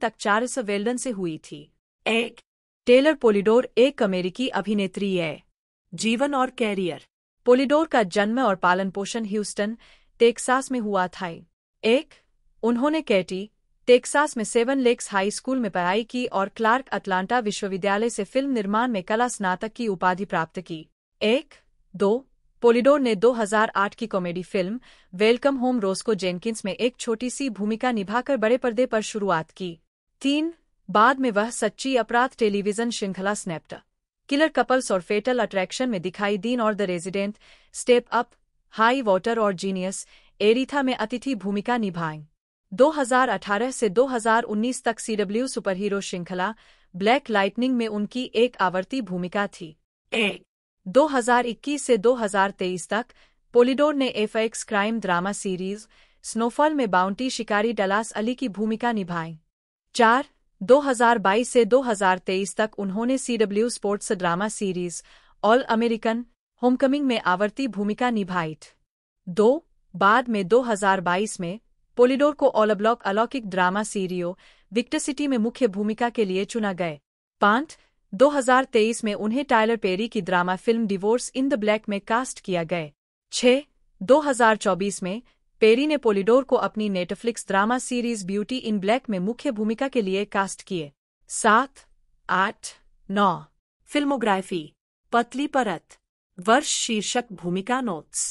तक चार्ल्स वेल्डन से हुई थी एक टेलर पोलिडोर एक अमेरिकी अभिनेत्री है जीवन और कैरियर पोलिडोर का जन्म और पालन पोषण ह्यूस्टन टेक्सास में हुआ था एक उन्होंने कैटी टेक्सास में सेवन लेक्स हाई स्कूल में पढ़ाई की और क्लार्क अटलांटा विश्वविद्यालय से फिल्म निर्माण में कला स्नातक की उपाधि प्राप्त की एक दो पोलिडोर ने 2008 की comedy film Welcome Home Roscoe Jenkins में एक छोटी सी भूमिका निभाकर बड़े पर्दे पर शुरुआत की तीन बाद में वह सच्ची अपराध टेलीविजन श्रृंखला स्नेप्ट किलर कपल्स और फेटल अट्रैक्शन में दिखाई दीन और The Resident Step Up High Water और जीनियस एरिथा में अतिथि भूमिका निभाएं 2018 से 2019 तक सीडब्ल्यू सुपरहीरो श्रृंखला ब्लैक लाइटनिंग में उनकी एक आवर्ती भूमिका थी एक 2021 से 2023 तक पोलिडोर ने FX crime drama series Snowfall में बाउंटी शिकारी डलास अली की भूमिका निभाई चार 2022 से 2023 तक उन्होंने CW sports drama series All American Homecoming में आवर्ती भूमिका निभाई दो बाद में 2022 में पोलिडोर को ऑल ब्लॉक अलौकिक ड्रामा सीरियो विक्टर सिटी में मुख्य भूमिका के लिए चुना गए पांच 2023 में उन्हें टाइलर पेरी की drama film Divorce in the Black में कास्ट किया गए छः दो में पेरी ने पोलिडोर को अपनी Netflix drama series beauty in Black में मुख्य भूमिका के लिए कास्ट किए सात आठ नौ फिल्मोग्राफी पतली परत वर्ष शीर्षक भूमिका नोट्स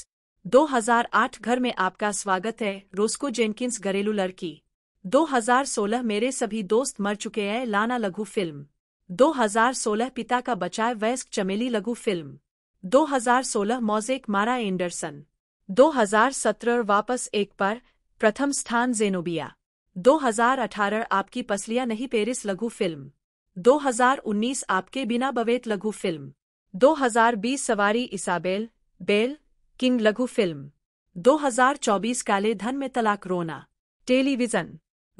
2008 घर में आपका स्वागत है रोस्को जेनकिंस घरेलू लड़की 2016 मेरे सभी दोस्त मर चुके हैं लाना लघु फिल्म 2016 पिता का बचाए वयस्क चमेली लघु फिल्म 2016 मौजेक मारा एंडरसन 2017 वापस एक पर प्रथम स्थान जेनोबिया 2018 आपकी पसलियां नहीं पेरिस लघु फिल्म 2019 आपके बिना बवेत लघु फिल्म 2020 सवारी इसाबेल बेल किंग लघु फिल्म 2024 काले धन में तलाक रोना टेलीविजन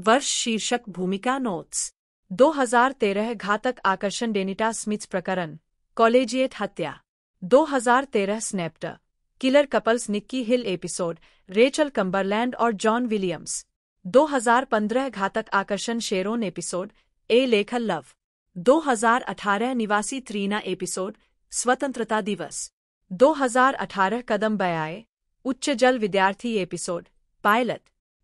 वर्ष शीर्षक भूमिका नोट्स 2013 घातक आकर्षण डेनिटा स्मिथ्स प्रकरण कॉलेजिएट हत्या 2013 Snapped Killer Couples Nikki Hill episode Rachel Cumberland और जॉन विलियम्स 2015 घातक आकर्षण Sharon episode A Lethal Love 2018 निवासी त्रीना एपिसोड स्वतंत्रता दिवस 2018 कदम बयाए उच्च जल विद्यार्थी एपिसोड पायलट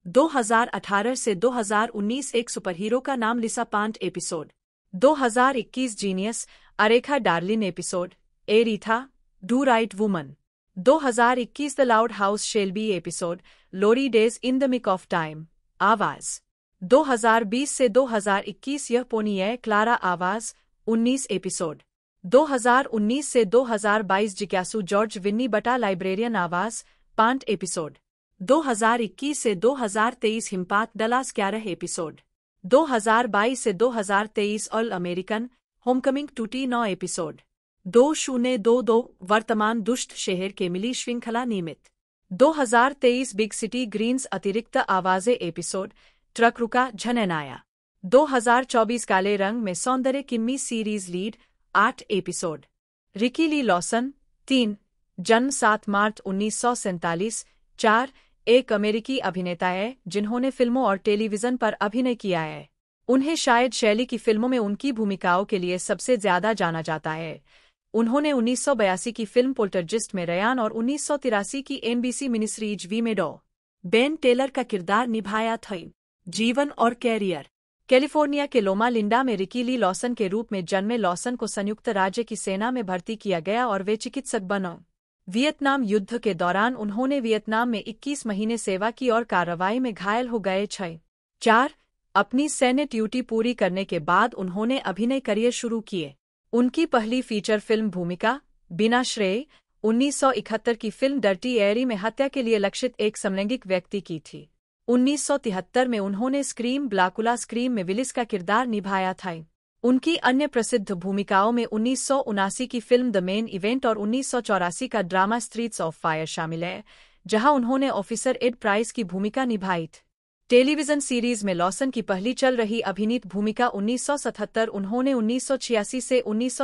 2018 से 2019 एक सुपरहीरो का नाम लिसा पांट episode 2021 Genius Aretha Darlene episode Aretha Do Right Woman 2021 The Loud House Shelby episode Lori Days in the Mick of Time आवाज 2020 से 2021 यह पोनी है क्लारा आवाज 19 एपिसोड 2019 से 2022 जिज्ञासु जॉर्ज विन्नी बटा लाइब्रेरियन आवाज पांट एपिसोड 2021 से 2023 हिमपात डलास ग्यारह एपिसोड 2022 से 2023 ऑल अमेरिकन होमकमिंग टूटी नौ एपिसोड दो शून्य दो दो वर्तमान दुष्ट शहर के मिली श्रृंखला नियमित 2023 बिग सिटी ग्रीन्स अतिरिक्त आवाजे एपिसोड ट्रक रुका झनन आया 2024 काले रंग में सौंदर्य किम्मी सीरीज लीड आठ एपिसोड रिकी ली लॉसन तीन जन्म सात मार्च उन्नीस सौ सैंतालीस चार एक अमेरिकी अभिनेता है जिन्होंने फिल्मों और टेलीविजन पर अभिनय किया है उन्हें शायद शैली की फिल्मों में उनकी भूमिकाओं के लिए सबसे ज्यादा जाना जाता है उन्होंने उन्नीस की फिल्म पोल्टरजिस्ट में रयान और उन्नीस की एनबीसी मिनिस्ट्रीज वी में डॉ बेन टेलर का किरदार निभाया था जीवन और कैरियर कैलिफोर्निया के लोमा लिंडा में रिकी ली लॉसन के रूप में जन्मे लॉसन को संयुक्त राज्य की सेना में भर्ती किया गया और वे चिकित्सक बनो वियतनाम युद्ध के दौरान उन्होंने वियतनाम में 21 महीने सेवा की और कार्रवाई में घायल हो गए छह चार अपनी सैन्य ड्यूटी पूरी करने के बाद उन्होंने अभिनय करियर शुरू किए उनकी पहली फीचर फिल्म भूमिका बिना श्रेय 1971 की फिल्म डर्टी एरी में हत्या के लिए लक्षित एक समलैंगिक व्यक्ति की थी उन्नीस में उन्होंने स्क्रीम ब्लाकुला स्क्रीम में विलिस का किरदार निभाया था उनकी अन्य प्रसिद्ध भूमिकाओं में उन्नीस की फिल्म द मेन इवेंट और उन्नीस का ड्रामा स्ट्रीट्स ऑफ फायर शामिल है जहां उन्होंने ऑफिसर एड प्राइस की भूमिका निभाई टेलीविजन सीरीज में लॉसन की पहली चल रही अभिनीत भूमिका 1977 उन्होंने 1986 से उन्नीस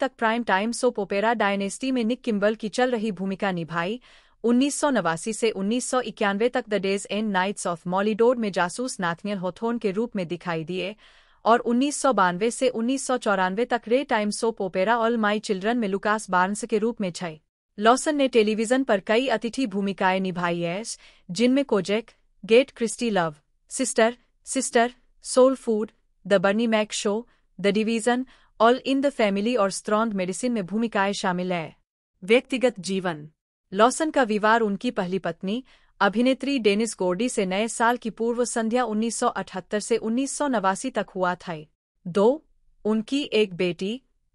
तक prime time soap opera Dynasty में निक किम्बल की चल रही भूमिका निभाई उन्नीस से उन्नीस तक the days and nights of Molly Dodd में जासूस नाथनियल होथोन के रूप में दिखाई दिए और उन्नीस से उन्नीस तक daytime soap opera all my children में लुकास बार्न्स के रूप में छई लॉसन ने टेलीविजन पर कई अतिथि भूमिकाएं निभाई है जिनमें Kojak get Christie love sister sister soul food the Bernie Mac show the division all in the family और स्ट्रॉन्ग मेडिसिन में भूमिकाएं शामिल है व्यक्तिगत जीवन लॉसन का विवाह उनकी पहली पत्नी अभिनेत्री डेनिस गोर्डी से नए साल की पूर्व संध्या 1978 से उन्नीस तक हुआ था दो उनकी एक बेटी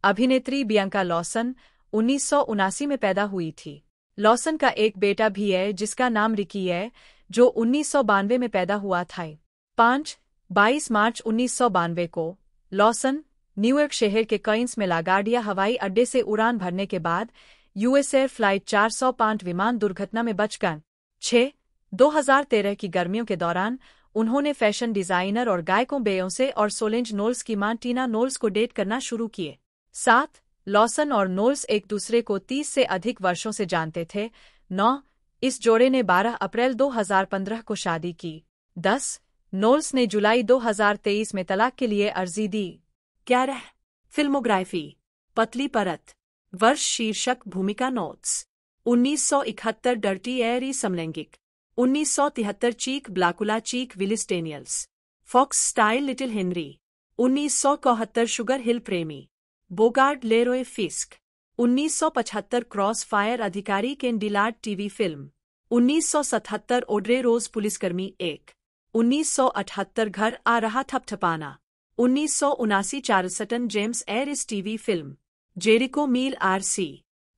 अभिनेत्री बियंका लॉसन उन्नीस में पैदा हुई थी लॉसन का एक बेटा भी है जिसका नाम रिकी है जो उन्नीस में पैदा हुआ था पांच बाईस मार्च उन्नीस को लॉसन न्यूयॉर्क शहर के कइंस में लागार्डिया हवाई अड्डे से उड़ान भरने के बाद यूएसएयर फ्लाइट 405 विमान दुर्घटना में बच गए छह 2013 की गर्मियों के दौरान उन्होंने फैशन डिजाइनर और गायकों से और सोलेंज नोल्स की मां टीना नोल्स को डेट करना शुरू किए सात लॉसन और नोल्स एक दूसरे को 30 से अधिक वर्षों से जानते थे नौ इस जोड़े ने 12 अप्रैल 2015 को शादी की दस नोल्स ने जुलाई 2023 में तलाक के लिए अर्जी दी ग्यारह फिल्मोग्राफी पतली परत वर्ष शीर्षक भूमिका नोट्स 1971 डर्टी एयरी समलैंगिक तिहत्तर चीक ब्लाकुला चीक विलिस्टेनियल्स फॉक्स स्टाइल लिटिल हेनरी उन्नीस शुगर हिल प्रेमी बोगार्ड लेरोय फिस्क पचहत्तर क्रॉस फायर अधिकारी डिलार्ड टीवी फिल्म उन्नीस सौ सतहत्तर ओड्रे रोज पुलिसकर्मी एक उन्नीस सौ अठहत्तर घर आ रहा थपथपाना उन्नीस सौ उनासी Charleston James Ayres TV film Jericho mile RC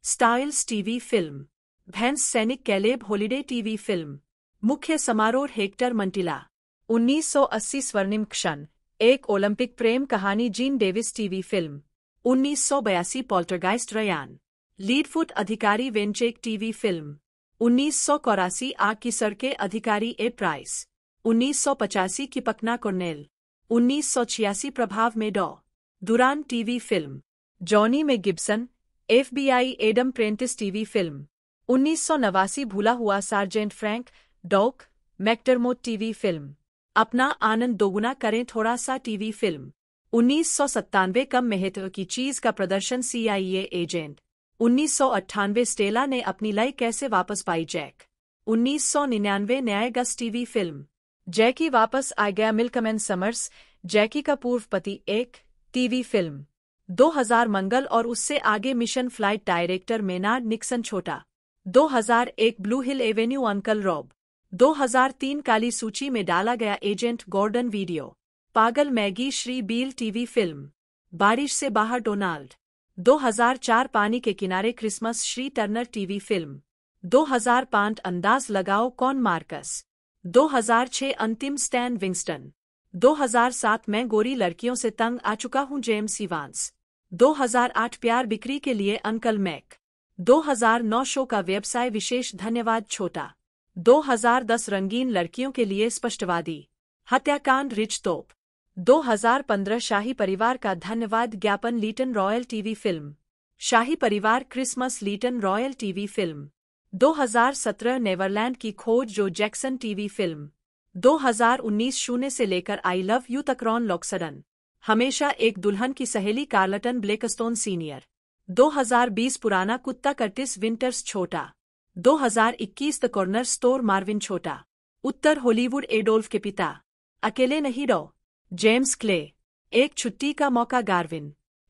Stiles TV film भैंस सैनिक कैलेब होलिडे टीवी फिल्म मुख्य समारोह हेक्टर मंटिला 1980 स्वर्णिम क्षण एक ओलंपिक प्रेम कहानी Jean Davis TV film 1982 Poltergeist Ryan Leadfoot अधिकारी वेंचेक टीवी फिल्म उन्नीस सौ कौरासी आग की सड़के अधिकारी ए प्राइस उन्नीस सौ पचासी की पकना कोर्नेल उन्नीस सौ छियासी प्रभाव में डॉ दुरान टीवी फिल्म जॉनी में Gibson FBI Adam Prentice TV film नवासी भूला हुआ sergeant Frank Doc McDermott TV film अपना आनंद दोगुना करें थोड़ा सा टीवी फिल्म उन्नीस सौ सत्तानवे कम महत्व की चीज का प्रदर्शन सीआईए एजेंट उन्नीस सौ अट्ठानवे स्टेला ने अपनी लय कैसे वापस पाई जैक उन्नीस सौ निन्यानवे न्याय गस टीवी फिल्म जैकी वापस आ गया मिल्कमैन समर्स जैकी का पूर्व पति एक टीवी फिल्म 2000 मंगल और उससे आगे mission flight director Maynard Nixon छोटा 2001 blue hill avenue uncle Rob 2003 काली सूची में डाला गया एजेंट गॉर्डन वीडियो पागल Maggie Shri Beal TV film बारिश से बाहर डोनाल्ड 2004 पानी के किनारे Christmas Shri Turner TV film 2005 अंदाज लगाओ कौन मार्कस 2006 अंतिम स्टैन विंगस्टन 2007 मैं गोरी लड़कियों से तंग आ चुका हूं जेम्स इवांस 2008 प्यार बिक्री के लिए अंकल मैक 2009 शो का व्यवसाय विशेष धन्यवाद छोटा 2010 रंगीन लड़कियों के लिए स्पष्टवादी हत्याकांड रिच तोप 2015 शाही परिवार का धन्यवाद ज्ञापन लीटन रॉयल टीवी फिल्म शाही परिवार Christmas Leighton Royal TV film 2017 Neverland की खोज जो जैक्सन टीवी फिल्म 2019 शून्य से लेकर आई लव यू तक रॉन लॉक्सडन हमेशा एक दुल्हन की सहेली कार्लटन ब्लेकस्टोन सीनियर 2020 पुराना कुत्ता कर्टिस विंटर्स छोटा 2021 द कॉर्नर स्टोर मार्विन छोटा उत्तर हॉलीवुड एडोल्फ के पिता अकेले नहीं रहो जेम्स क्ले एक छुट्टी का मौका गार्विन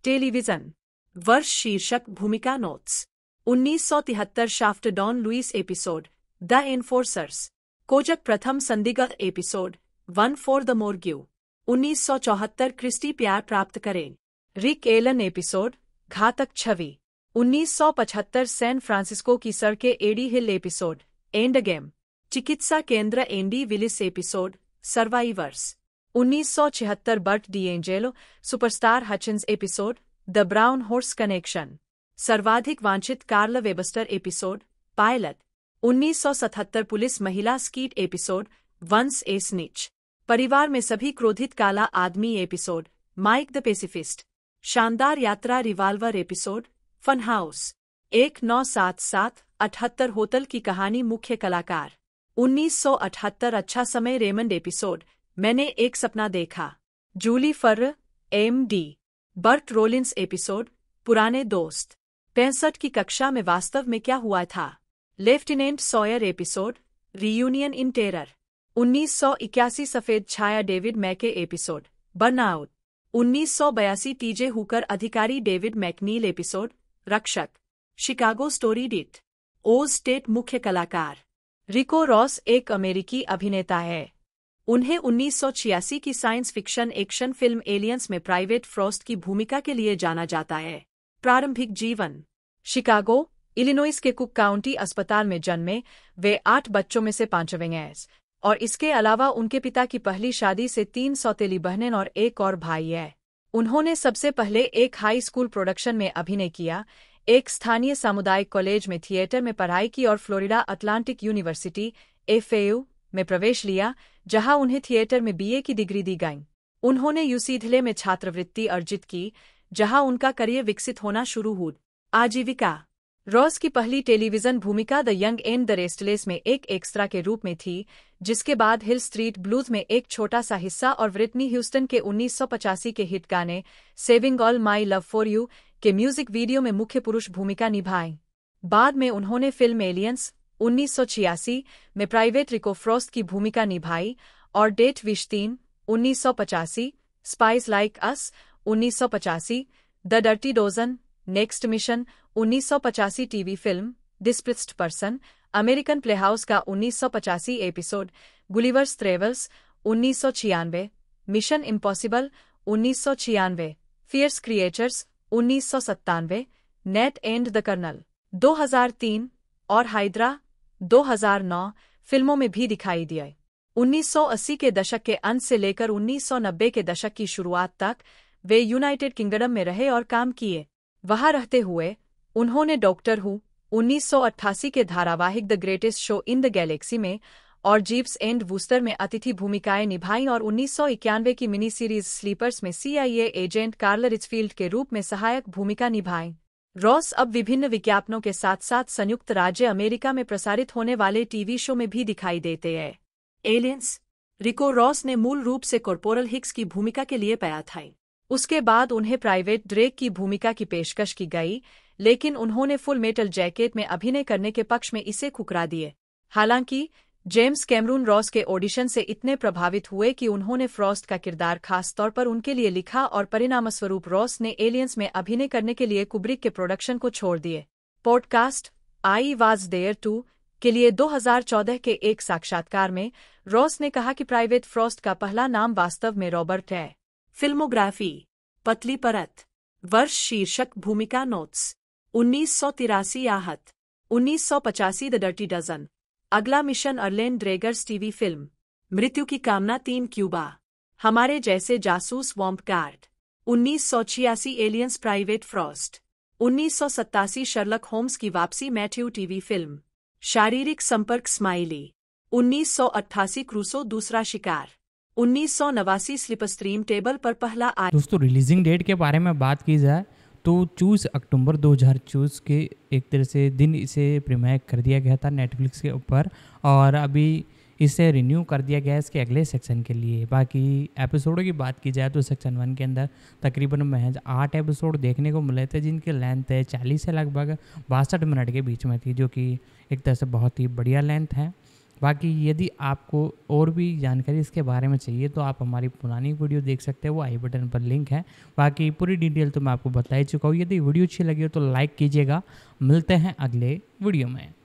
टेलीविजन वर्ष शीर्षक भूमिका नोट्स उन्नीस सौ तिहत्तर Shaft Don Lewis episode the enforcers Kojak प्रथम संदिग्ध episode one for the morgue उन्नीस सौ चौहत्तर क्रिस्टी प्यार प्राप्त करें रिक एलन एपिसोड घातक छवि उन्नीस सौ पचहत्तर सैन फ्रांसिस्को की सड़के Eddie Hill episode end game चिकित्सा केंद्र एंडी विलिस एपिसोड सर्वाइवर्स उन्नीस सौ छिहत्तर Bert D'Angelo superstar Hutchins episode the brown horse connection सर्वाधिक वांछित Carl Webster episode pilot 1977 police महिला Skeet episode once a snitch परिवार में सभी क्रोधित काला आदमी एपिसोड माइक द पेसिफिस्ट शानदार यात्रा रिवाल्वर एपिसोड फन हाउस एक नौ सात सात अठहत्तर होटल की कहानी मुख्य कलाकार 1978 अच्छा समय रेमंड एपिसोड मैंने एक सपना देखा Julie Farr M D Burt Rollins episode पुराने दोस्त पैंसठ की कक्षा में वास्तव में क्या हुआ था lieutenant Sawyer episode reunion in terror 1981 सफेद छाया David McKay episode burnout 1982 TJ Hooker अधिकारी डेविड मैकनील एपिसोड रक्षक Chicago story det Oz state मुख्य कलाकार रिको रॉस एक अमेरिकी अभिनेता है उन्हें उन्नीस की science fiction action film aliens में प्राइवेट फ्रॉस्ट की भूमिका के लिए जाना जाता है प्रारंभिक जीवन शिकागो इलिनोइस के कुक काउंटी अस्पताल में जन्मे वे आठ बच्चों में से पांचवें हैं और इसके अलावा उनके पिता की पहली शादी से तीन सौतेली बहनें और एक और भाई है उन्होंने सबसे पहले एक हाई स्कूल प्रोडक्शन में अभिनय किया एक स्थानीय सामुदायिक कॉलेज में थिएटर में पढ़ाई की और फ्लोरिडा अटलांटिक यूनिवर्सिटी एफएयू में प्रवेश लिया जहां उन्हें थिएटर में बीए की डिग्री दी गई उन्होंने यूसीधले में छात्रवृत्ति अर्जित की जहां उनका करियर विकसित होना शुरू हुआ आजीविका रॉस की पहली टेलीविजन भूमिका the young and the restless में एक एक्स्ट्रा के रूप में थी जिसके बाद हिल स्ट्रीट ब्लूज में एक छोटा सा हिस्सा और व्रिटनी ह्यूस्टन के उन्नीस के हिट गाने saving all my love for you के म्यूजिक वीडियो में मुख्य पुरुष भूमिका निभाई बाद में उन्होंने फिल्म एलियंस उन्नीस में प्राइवेट रिकोफ्रॉस्ट की भूमिका निभाई और डेट विश तीन उन्नीस सौ पचासी स्पाइस लाइक अस उन्नीस सौ पचासी the dirty dozen next mission 1985 TV film displaced person American playhouse का 1985 एपिसोड गुलिवर्स ट्रेवल्स उन्नीस मिशन इम्पॉसिबल उन्नीस फियर्स क्रिएचर्स उन्नीस नेट एंड द कर्नल 2003 और हाइदरा 2009 फिल्मों में भी दिखाई दिए 1980 के दशक के अंत से लेकर 1990 के दशक की शुरुआत तक वे यूनाइटेड किंगडम में रहे और काम किए वहां रहते हुए उन्होंने डॉक्टर हु 1988 के धारावाहिक the greatest show in the galaxy में और जीप्स एंड वूस्टर में अतिथि भूमिकाएं निभाई और उन्नीस की मिनी सीरीज स्लीपर्स में सीआईए एजेंट कार्ल रिचफील्ड के रूप में सहायक भूमिका निभाई रॉस अब विभिन्न विज्ञापनों के साथ साथ संयुक्त राज्य अमेरिका में प्रसारित होने वाले टीवी शो में भी दिखाई देते हैं एलियंस रिको रॉस ने मूल रूप से कॉर्पोरल हिक्स की भूमिका के लिए पाया था उसके बाद उन्हें प्राइवेट ड्रेक की भूमिका की पेशकश की गई लेकिन उन्होंने फुल मेटल जैकेट में अभिनय करने के पक्ष में इसे खुकरा दिए हालांकि जेम्स कैमरून रॉस के ऑडिशन से इतने प्रभावित हुए कि उन्होंने फ्रॉस्ट का किरदार खास तौर पर उनके लिए लिखा और परिणामस्वरूप रॉस ने एलियंस में अभिनय करने के लिए कुब्रिक के प्रोडक्शन को छोड़ दिए podcast I was there too के लिए 2014 के एक साक्षात्कार में रॉस ने कहा कि प्राइवेट फ्रॉस्ट का पहला नाम वास्तव में रॉबर्ट है फिल्मोग्राफी पतली परत वर्ष शीर्षक भूमिका नोट्स उन्नीस सौ तिरासी आहत उन्नीस सौ पचासी द डर्टी डजन अगला मिशन अर्लेन ड्रेगर्स टीवी फिल्म मृत्यु की कामना तीन क्यूबा हमारे जैसे जासूस वॉम्प गार्ड उन्नीस सौ छियासी एलियंस प्राइवेट फ्रॉस्ट उन्नीस सौ सत्तासी शर्लक होम्स की वापसी मैथ्यू टीवी फिल्म शारीरिक संपर्क स्माइली उन्नीस सौ अट्ठासी क्रूसो दूसरा शिकार उन्नीस सौ नवासी स्लिप स्ट्रीम टेबल पर पहला आया दोस्तों रिलीजिंग डेट के बारे में बात की जाए तो चूस अक्टूबर 2024 के एक तरह से दिन इसे प्रीमियर कर दिया गया था नेटफ्लिक्स के ऊपर और अभी इसे रिन्यू कर दिया गया है इसके अगले सेक्शन के लिए बाकी एपिसोडों की बात की जाए तो सेक्शन वन के अंदर तकरीबन महज आठ एपिसोड देखने को मिले थे जिनकी लेंथ है चालीस से लगभग बासठ मिनट के बीच में थी जो कि एक तरह से बहुत ही बढ़िया लेंथ है बाकी यदि आपको और भी जानकारी इसके बारे में चाहिए तो आप हमारी पुरानी वीडियो देख सकते हैं वो आई बटन पर लिंक है बाकी पूरी डिटेल तो मैं आपको बता ही चुका हूँ यदि वीडियो अच्छी लगी हो तो लाइक कीजिएगा मिलते हैं अगले वीडियो में